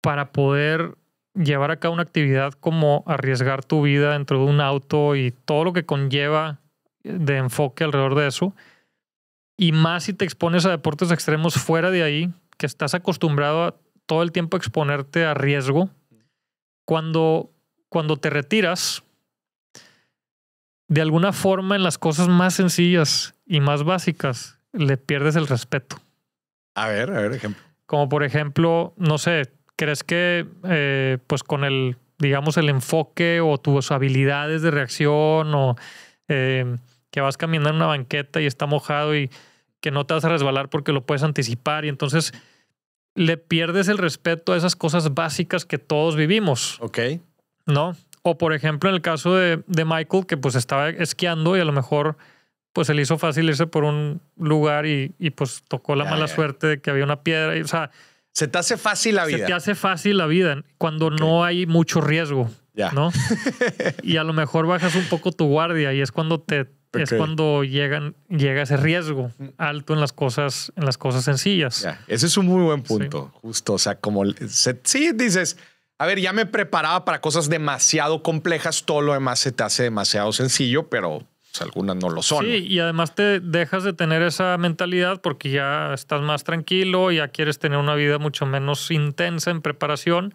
B: para poder llevar a cabo una actividad como arriesgar tu vida dentro de un auto y todo lo que conlleva de enfoque alrededor de eso. Y más si te expones a deportes extremos fuera de ahí, que estás acostumbrado a todo el tiempo exponerte a riesgo. Cuando, cuando te retiras, de alguna forma en las cosas más sencillas y más básicas, le pierdes el respeto.
A: A ver, a ver, ejemplo.
B: Como por ejemplo, no sé, ¿crees que eh, pues con el, digamos, el enfoque o tus habilidades de reacción o... Eh, que vas caminando en una banqueta y está mojado y que no te vas a resbalar porque lo puedes anticipar y entonces le pierdes el respeto a esas cosas básicas que todos vivimos. Ok. ¿No? O por ejemplo en el caso de, Michael que pues estaba esquiando y a lo mejor pues se le hizo fácil irse por un lugar y, pues tocó la mala suerte de que había una piedra. o sea, se te hace fácil la vida. Se te hace fácil la vida cuando no hay mucho riesgo. Ya.
A: ¿no? *laughs*
B: y a lo mejor bajas un poco tu guardia y es cuando te es cuando llegan,
A: llega ese riesgo alto en las cosas, en las cosas sencillas. Ese es un muy buen punto, justo. O sea, como se, sí dices, a ver, ya me preparaba para cosas demasiado complejas, todo lo demás se te hace demasiado sencillo, pero pues, algunas no lo son. Sí,
B: y además te dejas de tener esa mentalidad porque ya estás más tranquilo, ya quieres tener una vida mucho menos intensa en preparación.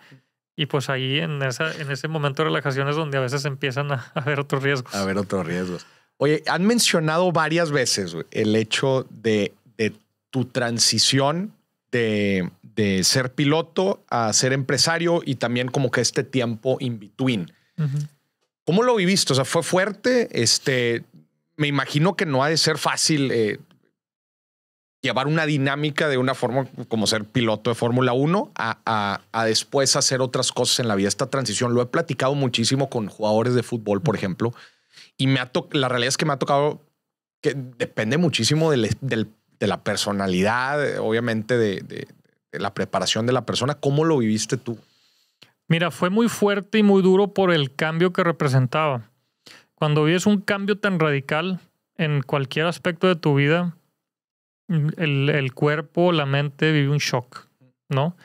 B: Y pues ahí en, esa, en ese momento de relajación es donde a veces empiezan a, a haber otros riesgos.
A: A ver otros riesgos. Oye, han mencionado varias veces el hecho de, tu transición de, ser piloto a ser empresario y también como que este tiempo in between. ¿Cómo lo viviste? O sea, fue fuerte. Este, me imagino que no ha de ser fácil eh, llevar una dinámica de una forma como ser piloto de Fórmula 1 a, a, después hacer otras cosas en la vida. Esta transición lo he platicado muchísimo con jugadores de fútbol, por ejemplo, y me la realidad es que me ha tocado que depende muchísimo de la personalidad, obviamente de, la preparación de la persona. ¿Cómo lo viviste tú?
B: Mira, fue muy fuerte y muy duro por el cambio que representaba. Cuando vives un cambio tan radical en cualquier aspecto de tu vida, el, cuerpo, la mente vive un shock, ¿no?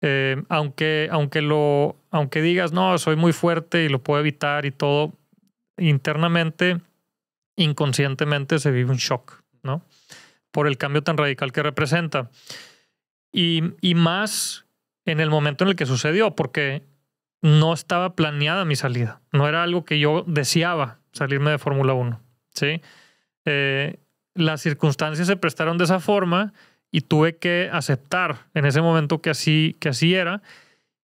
B: Eh, aunque, aunque, lo, aunque digas, no, soy muy fuerte y lo puedo evitar y todo, internamente, inconscientemente se vive un shock, ¿no? Por el cambio tan radical que representa. Y, más en el momento en el que sucedió, porque no estaba planeada mi salida, no era algo que yo deseaba salirme de Fórmula 1, ¿sí? Eh, las circunstancias se prestaron de esa forma y tuve que aceptar en ese momento que así, que así era.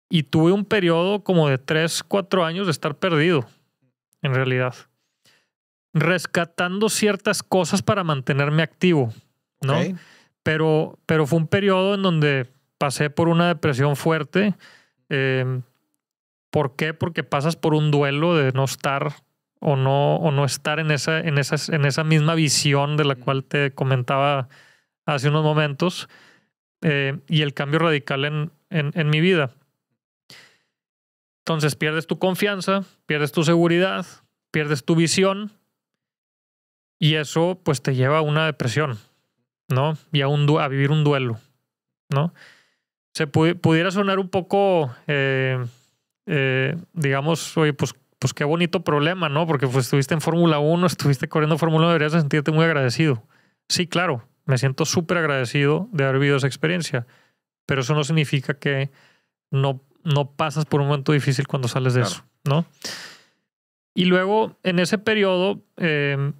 B: Y tuve un periodo como de 3, 4 años de estar perdido en realidad. Rescatando ciertas cosas para mantenerme activo, ¿no? Pero, pero fue un periodo en donde pasé por una depresión fuerte. Em, ¿Por qué? Porque pasas por un duelo de no estar o no, o no estar en esa, en, en esa misma visión de la cual te comentaba hace unos momentos eh, y el cambio radical en, en mi vida. Entonces pierdes tu confianza, pierdes tu seguridad, pierdes tu visión y eso pues te lleva a una depresión, ¿no? Y a, a vivir un duelo, ¿no? Se pudiera sonar un poco, eh, eh, digamos, oye, pues, pues qué bonito problema, ¿no? Porque pues, estuviste en Fórmula 1, estuviste corriendo Fórmula 1, deberías sentirte muy agradecido. Sí, claro, me siento súper agradecido de haber vivido esa experiencia, pero eso no significa que no no pasas por un momento difícil cuando sales de eso, ¿no? Y luego, en ese periodo, eh,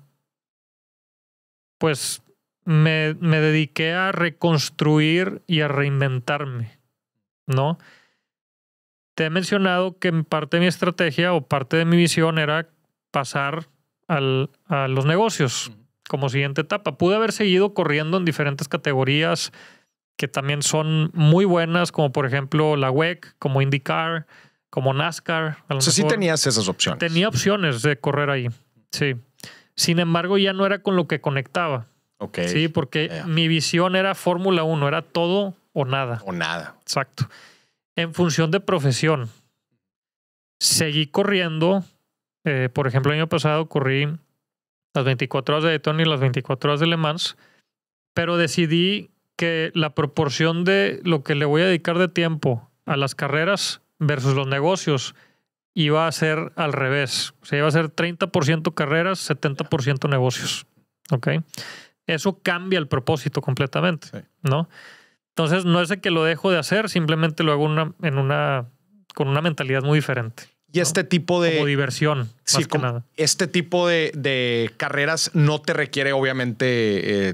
B: pues me, dediqué a reconstruir y a reinventarme, ¿no? Te he mencionado que parte de mi estrategia o parte de mi visión era pasar a los negocios como siguiente etapa. Pude haber seguido corriendo en diferentes categorías, que también son muy buenas, como por ejemplo la WEC, como IndyCar, como NASCAR. A o sea, sí tenías esas opciones. Tenía opciones de correr ahí, sí. Sin embargo, ya no era con lo que conectaba. Ok. Sí, porque mi visión era Fórmula 1, era todo o nada. O nada. Exacto. En función de profesión, seguí corriendo. Eh, por ejemplo, el año pasado corrí las 24 horas de Daytona y las 24 horas de Le Mans, pero decidí que la proporción de lo que le voy a dedicar de tiempo a las carreras versus los negocios iba a ser al revés. O sea, iba a ser 30% carreras, 70% negocios. ¿Ok? Eso cambia el propósito completamente, ¿no? Entonces, no es que lo dejo de hacer, simplemente lo hago en una, con una mentalidad muy diferente. Y este tipo de...
A: Como diversión,
B: sí, más nada.
A: Este tipo de, carreras no te requiere, obviamente, eh,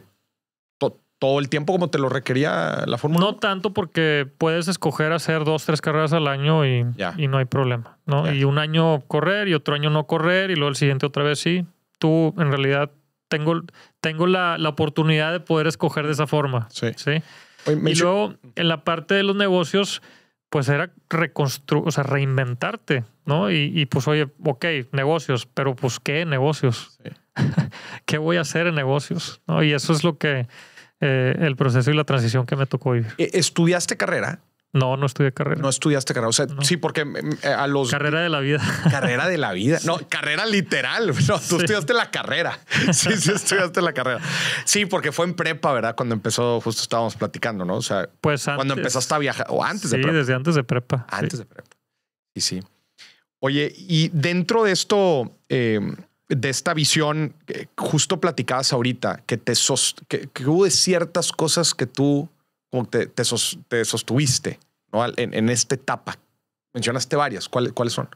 A: todo el tiempo como te lo requería la Fórmula No tanto
B: porque puedes escoger hacer dos, tres carreras al año y, no hay problema. ¿no? Y un año correr y otro año no correr y luego el siguiente otra vez sí. Tú en realidad tengo, tengo la, oportunidad de poder escoger de esa forma. Sí. ¿sí? y luego en la parte de los negocios pues era reconstruir, o sea, reinventarte, ¿no? Y, pues oye, ok, negocios, pero pues ¿qué negocios? *laughs* ¿Qué voy a hacer en negocios? ¿No? Y eso es lo que eh, el proceso y la transición que me tocó vivir.
A: Eh, ¿Estudiaste carrera? No, no estudié carrera. No estudiaste carrera. O sea, sí, porque mm, mm, a los. Carrera de la vida. *laughs* Carrera de la vida. No, carrera literal. *laughs* No, tú estudiaste la carrera. *laughs* Sí, sí, estudiaste la carrera. Sí, porque fue en prepa, ¿verdad? Cuando empezó, justo estábamos platicando, ¿no? O sea, pues cuando empezaste a viajar, o antes de prepa. desde
B: antes de prepa. Antes de prepa. Y sí.
A: Oye, y dentro de esto, eh, de esta visión que justo platicabas ahorita, que te que, hubo de ciertas cosas que tú como te, te, sostuviste ¿no? en, en, esta etapa. Mencionaste varias. ¿Cuáles son?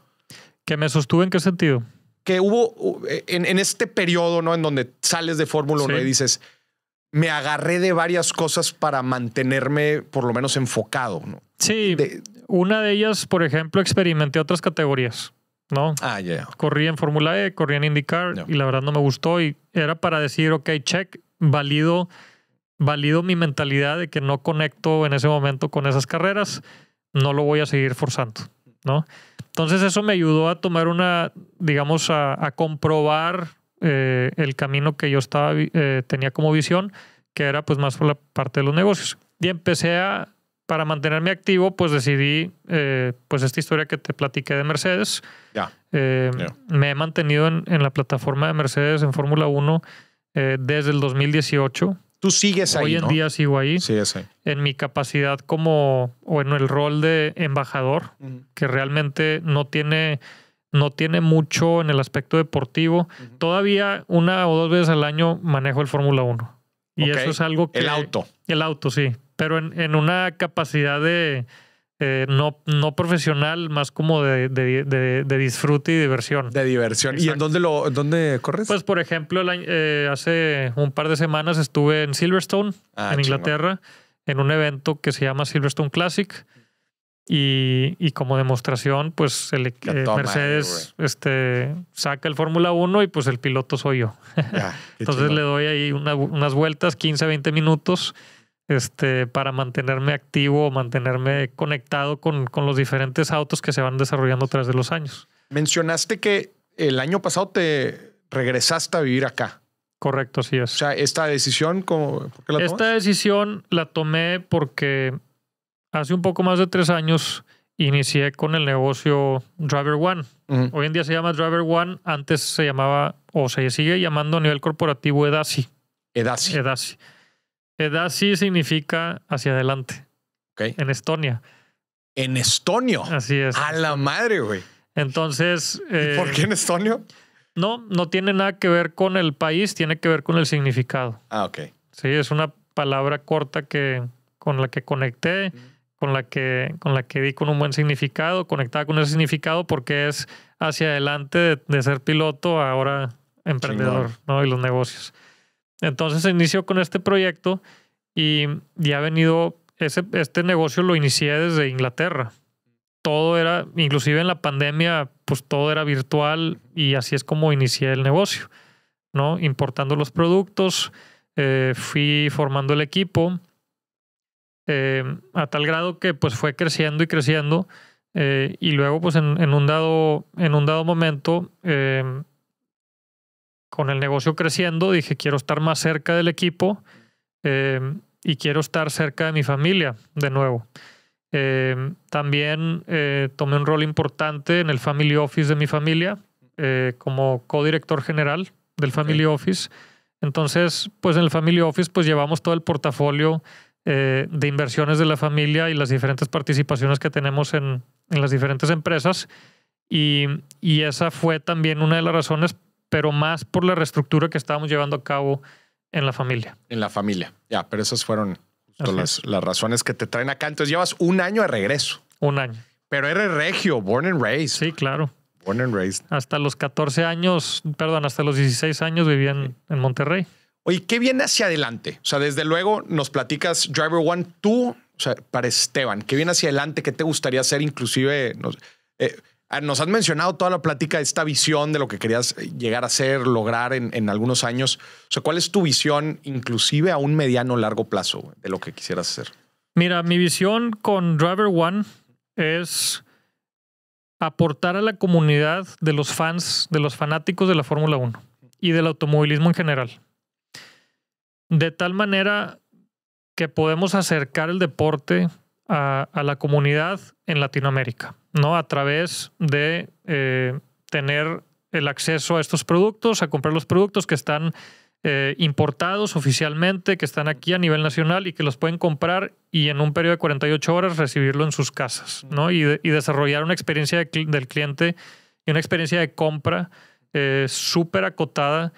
B: ¿Que me sostuve en qué sentido?
A: Que hubo e, en, este periodo ¿no? en donde sales de Fórmula 1 y dices, me agarré de varias cosas para mantenerme por lo menos enfocado. ¿no?
B: Sí, una de ellas, por ejemplo, experimenté otras categorías. ¿no? Ah, ya. Corrí en Fórmula E, corrí en IndyCar y la verdad no me gustó y era para decir, ok, check, valido, valido mi mentalidad de que no conecto en ese momento con esas carreras, no lo voy a seguir forzando, ¿no? Entonces eso me ayudó a tomar una, digamos, a, comprobar eh, el camino que yo estaba, eh, tenía como visión, que era pues más por la parte de los negocios. Y empecé a para mantenerme activo, pues decidí, eh, pues esta historia que te platiqué de Mercedes. Ya. Eh, me he mantenido en, la plataforma de Mercedes en Fórmula 1 eh, desde el 2018. Tú sigues ahí. Hoy en día sigo ahí. sí, sí. En mi capacidad como, o en el rol de embajador, que realmente no tiene, no tiene mucho en el aspecto deportivo. Todavía una o dos veces al año manejo el Fórmula 1. Y eso es algo que... El auto. El auto, sí pero en, en una capacidad de eh, no, no profesional, más como de, de, de, disfrute y diversión. De
A: diversión. ¿Y en
B: dónde, lo, dónde corres? Pues, por ejemplo, eh, hace un par de semanas estuve en Silverstone, ah, en Inglaterra, en un evento que se llama Silverstone Classic. Y, y, como demostración, pues el, eh, Mercedes este, saca el Fórmula 1 y pues el piloto soy yo. *laughs* Entonces le doy ahí unas vueltas, 15, 20 minutos este, para mantenerme activo, o mantenerme conectado con, los diferentes autos que se van desarrollando tras de los años.
A: Mencionaste que el año pasado te regresaste a vivir acá. Correcto, sí es. O sea, esta decisión, ¿cómo, la Esta
B: decisión la tomé porque hace un poco más de tres años inicié con el negocio Driver One. Hoy en día se llama Driver One, antes se llamaba o se sigue llamando a nivel corporativo Edasi. Edasi. Edasi sí significa hacia adelante. Ok. En Estonia. En estonio. Así es. A la madre, güey. Entonces. Eh, ¿Por qué en estonio? No, no tiene nada que ver con el país, tiene que ver con el significado. Ah, ok. Sí, es una palabra corta que con la que conecté, con la que con la que di con un buen significado, conectada con ese significado porque es hacia adelante de, ser piloto ahora emprendedor, ¿no? Y los negocios. Entonces inició con este proyecto y ya ha venido, este negocio lo inicié desde Inglaterra. Todo era, inclusive en la pandemia, pues todo era virtual y así es como inicié el negocio, ¿no? Importando los productos, eh, fui formando el equipo, eh, a tal grado que pues fue creciendo y creciendo eh, y luego pues un, dado, en un dado momento con el negocio creciendo, dije, quiero estar más cerca del equipo eh, y quiero estar cerca de mi familia de nuevo. Eh, también eh, tomé un rol importante en el Family Office de mi familia como codirector general del Family Office. Entonces, pues en el Family Office pues llevamos todo el portafolio de inversiones de la familia y las diferentes participaciones que tenemos en, las diferentes empresas. y esa fue también una de las razones pero más por la reestructura que estábamos llevando a cabo
A: en la familia. En la familia, ya, pero esas fueron las, las, razones que te traen acá. Entonces llevas un año de regreso. Un año. Pero eres regio, born and raised. Sí, claro. Born and raised.
B: Hasta los 14 años, perdón, hasta los 16 años vivían en Monterrey.
A: Oye, ¿qué viene hacia adelante? O sea, desde luego nos platicas Driver One, tú, o sea, para Esteban, ¿qué viene hacia adelante? ¿Qué te gustaría hacer? Inclusive, no eh, Ah, nos has mencionado toda la plática, de esta visión de lo que querías eh, llegar a ser, lograr en, algunos años. O ¿cuál es tu visión, inclusive a un mediano largo plazo, de lo que quisieras hacer? Mira, mi visión
B: con Driver One es aportar a la comunidad de los fans, de los fanáticos de la Fórmula 1 y del automovilismo en general. De tal manera que podemos acercar el deporte a, la comunidad en Latinoamérica, ¿no? A través de eh, tener el acceso a estos productos, a comprar los productos que están eh, importados oficialmente, que están aquí a nivel nacional y que los pueden comprar y en un periodo de 48 horas recibirlo en sus casas, ¿no? Y, desarrollar una experiencia del cliente y una experiencia de compra eh, súper acotada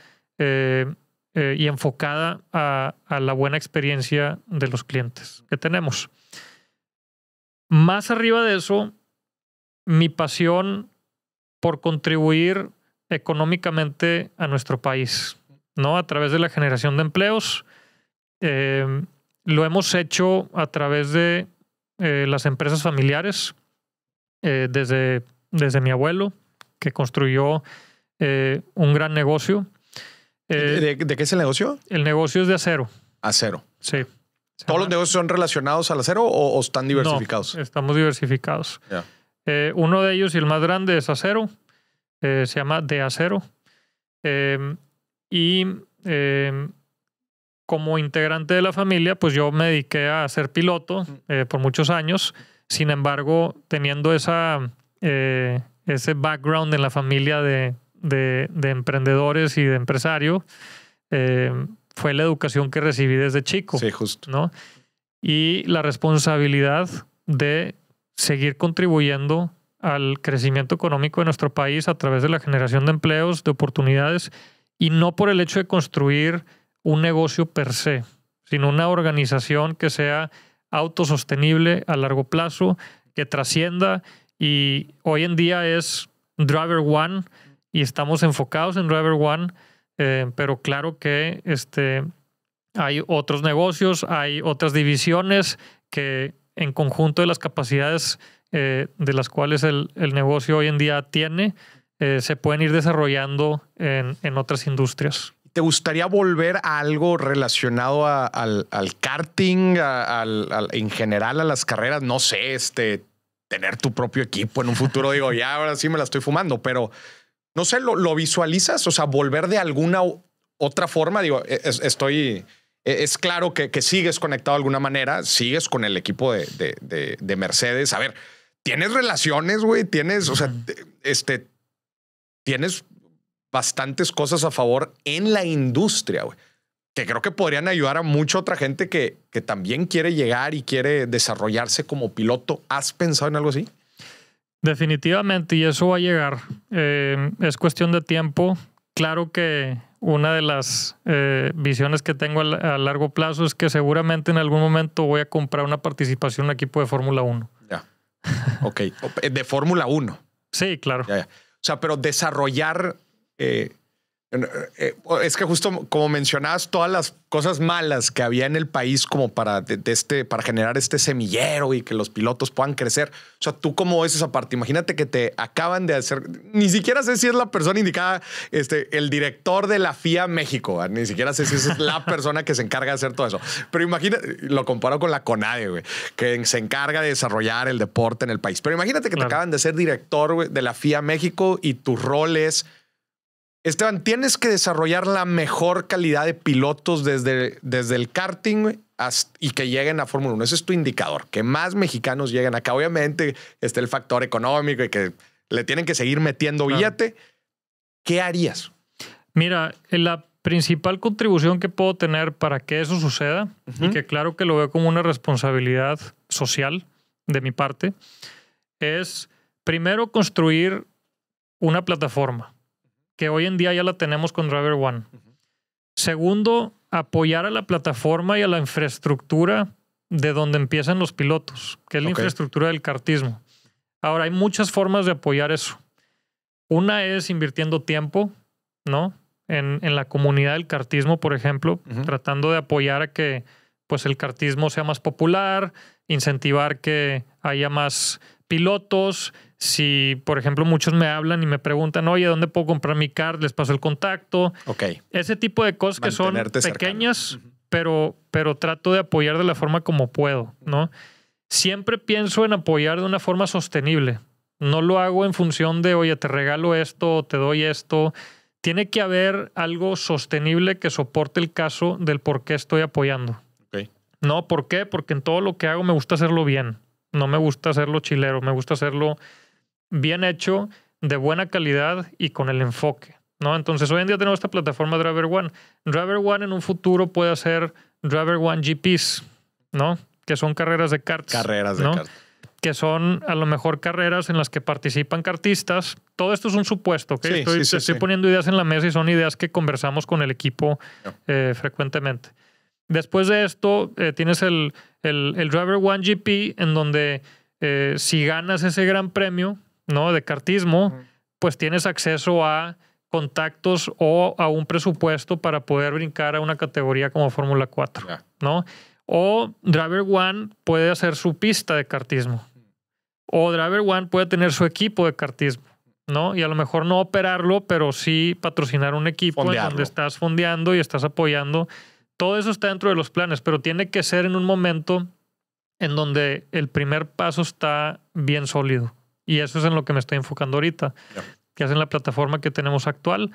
B: y enfocada a la buena experiencia de los clientes que tenemos. Más arriba de eso, mi pasión por contribuir económicamente a nuestro país, ¿no? A través de la generación de empleos. Eh, lo hemos hecho a través de eh, las empresas familiares, eh, desde, desde mi abuelo, que construyó un gran negocio. ¿De,
A: ¿De, qué es el negocio? El negocio es de acero. Acero. Sí. ¿Todos los negocios son relacionados al acero o, están diversificados?
B: No, estamos diversificados. Eh, uno de ellos y el más grande es acero. Eh, se llama De Acero. Eh, y como integrante de la familia, pues yo me dediqué a ser piloto por muchos años. Sin embargo, teniendo esa, ese background en la familia de, de, de emprendedores y de empresario, fue la educación que recibí desde chico. Sí, justo. ¿no? Y la responsabilidad de seguir contribuyendo al crecimiento económico de nuestro país a través de la generación de empleos, de oportunidades, y no por el hecho de construir un negocio per se, sino una organización que sea autosostenible a largo plazo, que trascienda y hoy en día es Driver One y estamos enfocados en Driver One eh, pero claro que este, hay otros negocios, hay otras divisiones que en conjunto de las capacidades eh, de las cuales el, negocio hoy en día tiene, eh, se pueden ir desarrollando en, otras industrias.
A: ¿Te gustaría volver a algo relacionado al, karting, en general a las carreras? No sé, este, tener tu propio equipo en un futuro, digo, ya ahora sí me la estoy fumando, pero no sé, ¿lo, visualizas? O sea, volver de alguna otra forma, digo, e, estoy... E, es claro que, que, sigues conectado de alguna manera, sigues con el equipo de, de, Mercedes. A ver, tienes relaciones, güey, tienes, o sea, este, tienes bastantes cosas a favor en la industria, güey, que creo que podrían ayudar a mucha otra gente que, que también quiere llegar y quiere desarrollarse como piloto. ¿Has pensado en algo así?
B: Definitivamente, y eso va a llegar. Eh, es cuestión de tiempo. Claro que una de las eh, visiones que tengo a, largo plazo es que seguramente en algún momento voy a comprar una participación en un equipo de Fórmula 1.
A: Ya. *laughs* Ok. Eh, de Fórmula 1. Sí, claro. O sea, pero desarrollar eh, eh, oh, es que justo como mencionabas, todas las cosas malas que había en el país como para, este, para generar este semillero y que los pilotos puedan crecer. O sea, tú cómo ves esa parte. Imagínate que te acaban de hacer, ni siquiera sé si es la persona indicada, este, el director de la FIA México, ah, ni siquiera sé si es la *laughs* persona que se encarga de hacer todo eso. Pero imagínate lo comparo con la CONADE, güey, que se encarga de desarrollar el deporte en el país. Pero imagínate que te acaban de ser director de la FIA México y tu rol es Esteban, tienes que desarrollar la mejor calidad de pilotos desde, desde el karting y que lleguen a Fórmula 1. Ese es tu indicador, que más mexicanos lleguen acá. Obviamente está el factor económico y que le tienen que seguir metiendo billete.
B: ¿Qué harías? Mira, la principal contribución que puedo tener para que eso suceda, y que claro que lo veo como una responsabilidad social de mi parte, es primero construir una plataforma que hoy en día ya la tenemos con Driver One. Segundo, apoyar a la plataforma y a la infraestructura de donde empiezan los pilotos, que es la infraestructura del cartismo. Ahora, hay muchas formas de apoyar eso. Una es invirtiendo tiempo, ¿no? En, la comunidad del cartismo, por ejemplo, tratando de apoyar a que pues el cartismo sea más popular, incentivar que haya más pilotos, si por ejemplo muchos me hablan y me preguntan, oye, ¿dónde puedo comprar mi card? Les paso el contacto. Ok. Ese tipo de cosas que son pequeñas, pero, pero trato de apoyar de la forma como puedo, ¿no? Siempre pienso en apoyar de una forma sostenible. No lo hago en función de, oye, te regalo esto, te doy esto. Tiene que haber algo sostenible que soporte el caso del por qué estoy apoyando. Okay. No, ¿por qué? Porque en todo lo que hago me gusta hacerlo bien. No me gusta hacerlo chilero, me gusta hacerlo bien hecho, de buena calidad y con el enfoque. ¿no? Entonces, hoy en día tenemos esta plataforma Driver One. Driver One en un futuro puede hacer Driver One GPs, ¿no? Que son carreras de cartas. Carreras de ¿no? Que son a lo mejor carreras en las que participan cartistas. Todo esto es un supuesto, que estoy, poniendo ideas en la mesa y son ideas que conversamos con el equipo eh, frecuentemente. Después de esto, eh, tienes el, Driver One GP, en donde eh, si ganas ese gran premio ¿no? de cartismo, pues tienes acceso a contactos o a un presupuesto para poder brincar a una categoría como Fórmula 4, ¿no? O Driver One puede hacer su pista de cartismo. O Driver One puede tener su equipo de cartismo, ¿no? Y a lo mejor no operarlo, pero sí patrocinar un equipo donde estás fondeando y estás apoyando todo eso está dentro de los planes, pero tiene que ser en un momento en donde el primer paso está bien sólido. Y eso es en lo que me estoy enfocando ahorita, que es en la plataforma que tenemos actual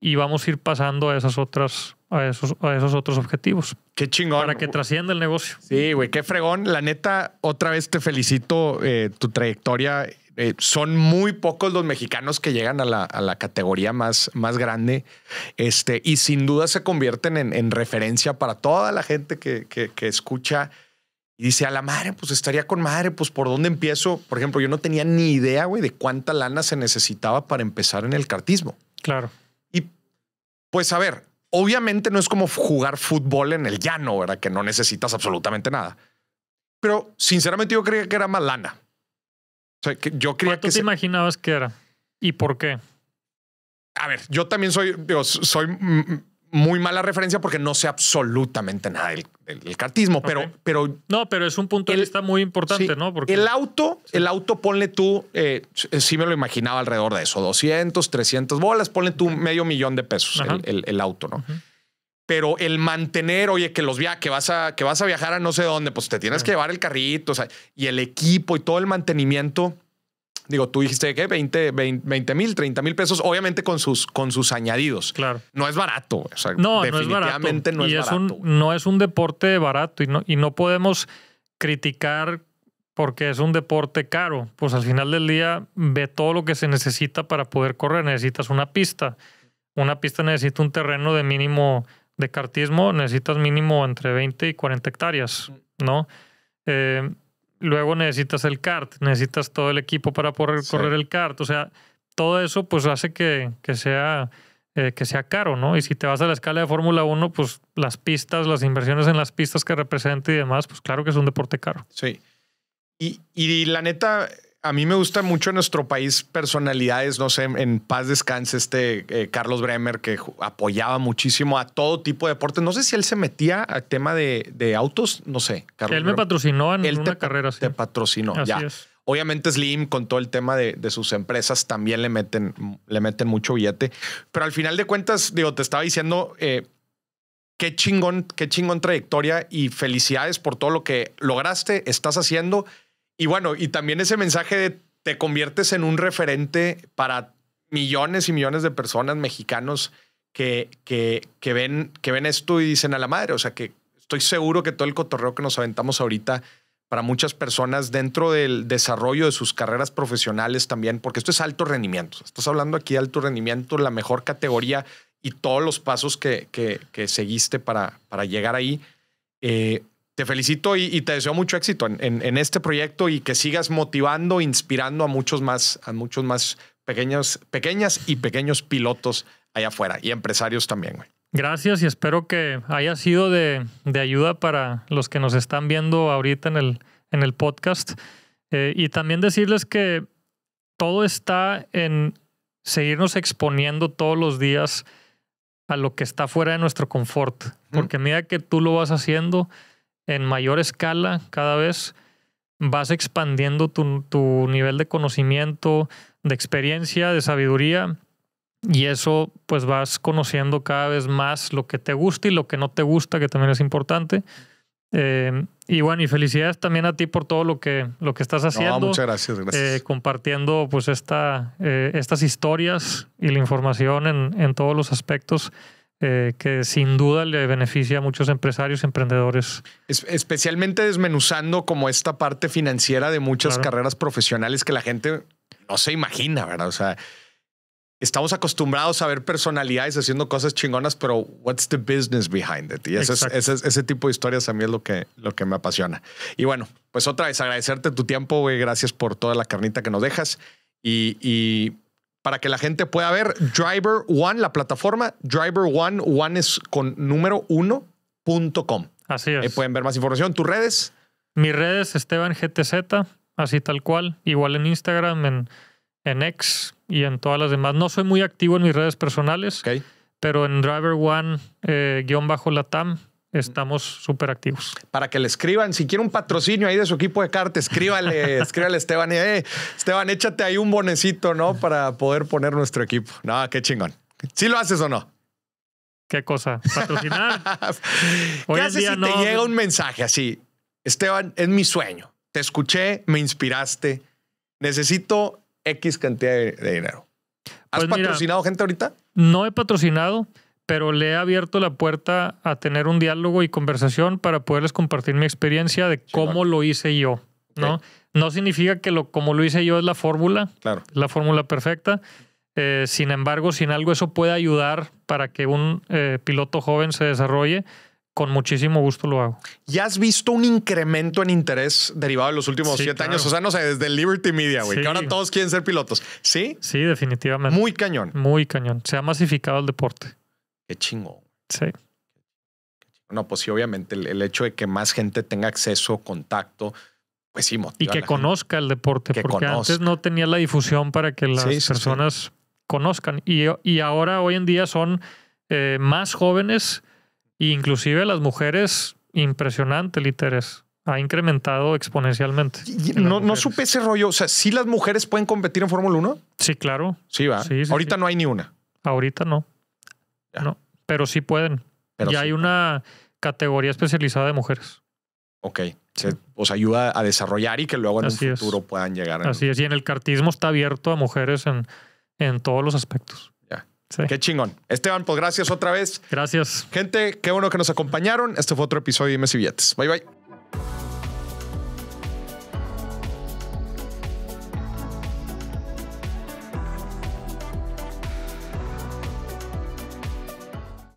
B: y vamos a ir pasando a esas otras a esos, otros objetivos.
A: Qué chingón. Para que trascienda el negocio. Sí, güey, qué fregón. La neta, otra vez te felicito eh, tu trayectoria eh, son muy pocos los mexicanos que llegan a la, categoría más, más grande este, y sin duda se convierten en, referencia para toda la gente que, que, escucha y dice, a la madre, pues estaría con madre, pues por dónde empiezo. Por ejemplo, yo no tenía ni idea, de cuánta lana se necesitaba para empezar en el cartismo. Claro. Y pues a ver, obviamente no es como jugar fútbol en el llano, ¿verdad? Que no necesitas absolutamente nada. Pero sinceramente yo creía que era más lana sea, yo creía te imaginabas que era? ¿Y por qué? A ver, yo también soy, soy muy mala referencia porque no sé absolutamente nada del, cartismo, pero, pero... No, pero es un punto de vista muy importante, ¿no? Porque... El auto, el auto, ponle tú, eh, eh, sí me lo imaginaba alrededor de eso, 200, 300 bolas, ponle tú medio millón de pesos el, auto, ¿no? pero el mantener, oye, que los via que vas a que vas a viajar a no sé dónde, pues te tienes que llevar el carrito, y el equipo y todo el mantenimiento. Digo, tú dijiste que 20 mil, 30 mil pesos, obviamente con sus, con sus añadidos. Claro. No es barato. no, no es barato. No es, y
B: Un, no es un deporte barato y no, y no podemos criticar porque es un deporte caro. Pues al final del día ve todo lo que se necesita para poder correr. Necesitas una pista. Una pista necesita un terreno de mínimo de kartismo necesitas mínimo entre 20 y 40 hectáreas, ¿no? Eh, luego necesitas el kart, necesitas todo el equipo para poder correr el kart. O sea, todo eso pues hace que, sea, eh, que sea caro, ¿no? Y si te vas a la escala de Fórmula 1, pues las pistas, las inversiones en las pistas que representa y demás, pues claro que es un deporte caro. Sí.
A: Y, y la neta, a mí me gusta mucho en nuestro país personalidades, no sé, en, paz descanse este eh, Carlos Bremer que apoyaba muchísimo a todo tipo de deportes. No sé si él se metía al tema de, autos, no sé. Carlos él me patrocinó en una carrera. Sí. Te patrocinó, ya. Obviamente Slim con todo el tema de, sus empresas también le meten, le meten mucho billete. Pero al final de cuentas, digo, te estaba diciendo, eh, qué chingón, qué chingón trayectoria y felicidades por todo lo que lograste, estás haciendo y bueno, y también ese mensaje de te conviertes en un referente para millones y millones de personas mexicanos que, que, que, ven, que ven esto y dicen a la madre. O sea, que estoy seguro que todo el cotorreo que nos aventamos ahorita para muchas personas dentro del desarrollo de sus carreras profesionales también, porque esto es alto rendimiento. Estás hablando aquí de alto rendimiento, la mejor categoría y todos los pasos que, que, que seguiste para, para llegar ahí. Eh, te felicito y, te deseo mucho éxito en, en, este proyecto y que sigas motivando, inspirando a muchos más, a muchos más pequeños, pequeñas y pequeños pilotos allá afuera y empresarios también,
B: Gracias y espero que haya sido de, ayuda para los que nos están viendo ahorita en el, en el podcast. Eh, y también decirles que todo está en seguirnos exponiendo todos los días a lo que está fuera de nuestro confort. Porque mira que tú lo vas haciendo, en mayor escala cada vez, vas expandiendo tu, nivel de conocimiento, de experiencia, de sabiduría, y eso pues vas conociendo cada vez más lo que te gusta y lo que no te gusta, que también es importante. Em, y bueno, y felicidades también a ti por todo lo que, lo que estás haciendo. Eh, compartiendo pues esta, eh, estas historias y la información en, en todos los aspectos. Eh, que sin duda le beneficia
A: a muchos empresarios, emprendedores. Es, especialmente desmenuzando como esta parte financiera de muchas carreras profesionales que la gente no se imagina, ¿verdad? O sea, estamos acostumbrados a ver personalidades haciendo cosas chingonas, pero what's the business behind it? Y ese, tipo de historias a mí es lo que, lo que me apasiona. Y bueno, pues otra vez agradecerte tu tiempo, güey. Gracias por toda la carnita que nos dejas. Y, y para que la gente pueda ver Driver One, la plataforma Driver One, One es con número uno Así es.
B: pueden ver más información. ¿Tus redes? Mis redes, Esteban GTZ, así tal cual. Igual en Instagram, en, en X y en todas las demás. No soy muy activo en mis redes personales, pero en Driver One, eh, guión bajo la TAM. Estamos súper activos.
A: Para que le escriban, si quiere un patrocinio ahí de su equipo de carta, escríbale, *laughs* escríbale Esteban. Y, eh, Esteban, échate ahí un bonecito, ¿no? Para poder poner nuestro equipo. No, qué chingón. ¿Sí lo haces o no? ¿Qué cosa? ¿Patrocinar? *laughs* ¿Qué haces si te llega un mensaje así? Esteban, es mi sueño. Te escuché, me inspiraste. Necesito X cantidad de, dinero. ¿Has pues patrocinado gente
B: ahorita? No he patrocinado pero le he abierto la puerta a tener un diálogo y conversación para poderles compartir mi experiencia de cómo lo hice yo, ¿no? No significa que lo, como lo hice yo es la fórmula, claro. la fórmula perfecta. Eh, sin embargo, sin algo eso puede ayudar para que un eh, piloto joven se desarrolle, con muchísimo gusto lo hago.
A: ¿Ya has visto un incremento en interés derivado de los últimos siete años? O sea, no sé, desde Liberty Media, güey, que ahora todos quieren ser pilotos. ¿Sí?
B: Sí, definitivamente. Muy cañón. Muy cañón. Se ha masificado el deporte. Qué chingón. Sí.
A: No, pues sí, obviamente el, hecho de que más gente tenga acceso, contacto, pues sí, motiva. Y que
B: conozca el deporte, porque antes no tenía la difusión para que las personas conozcan. Y, y, ahora, hoy en día, son eh, más jóvenes, e inclusive las mujeres, impresionante, interés Ha incrementado exponencialmente. no, no, supe
A: ese rollo. O sea, ¿sí las mujeres pueden competir en Fórmula 1? Sí, claro. Sí, va. Ahorita no hay ni una.
B: Ahorita no. No, pero sí pueden. y hay una categoría especializada de mujeres.
A: Ok. Se os pues, ayuda a desarrollar y que luego en el futuro puedan llegar. En... Así
B: es. Y en el cartismo está abierto a mujeres en, en todos los
A: aspectos. Ya. Qué chingón. Esteban, pues gracias otra vez. Gracias. Gente, qué bueno que nos acompañaron. Este fue otro episodio de Mes y Billetes. Bye, bye.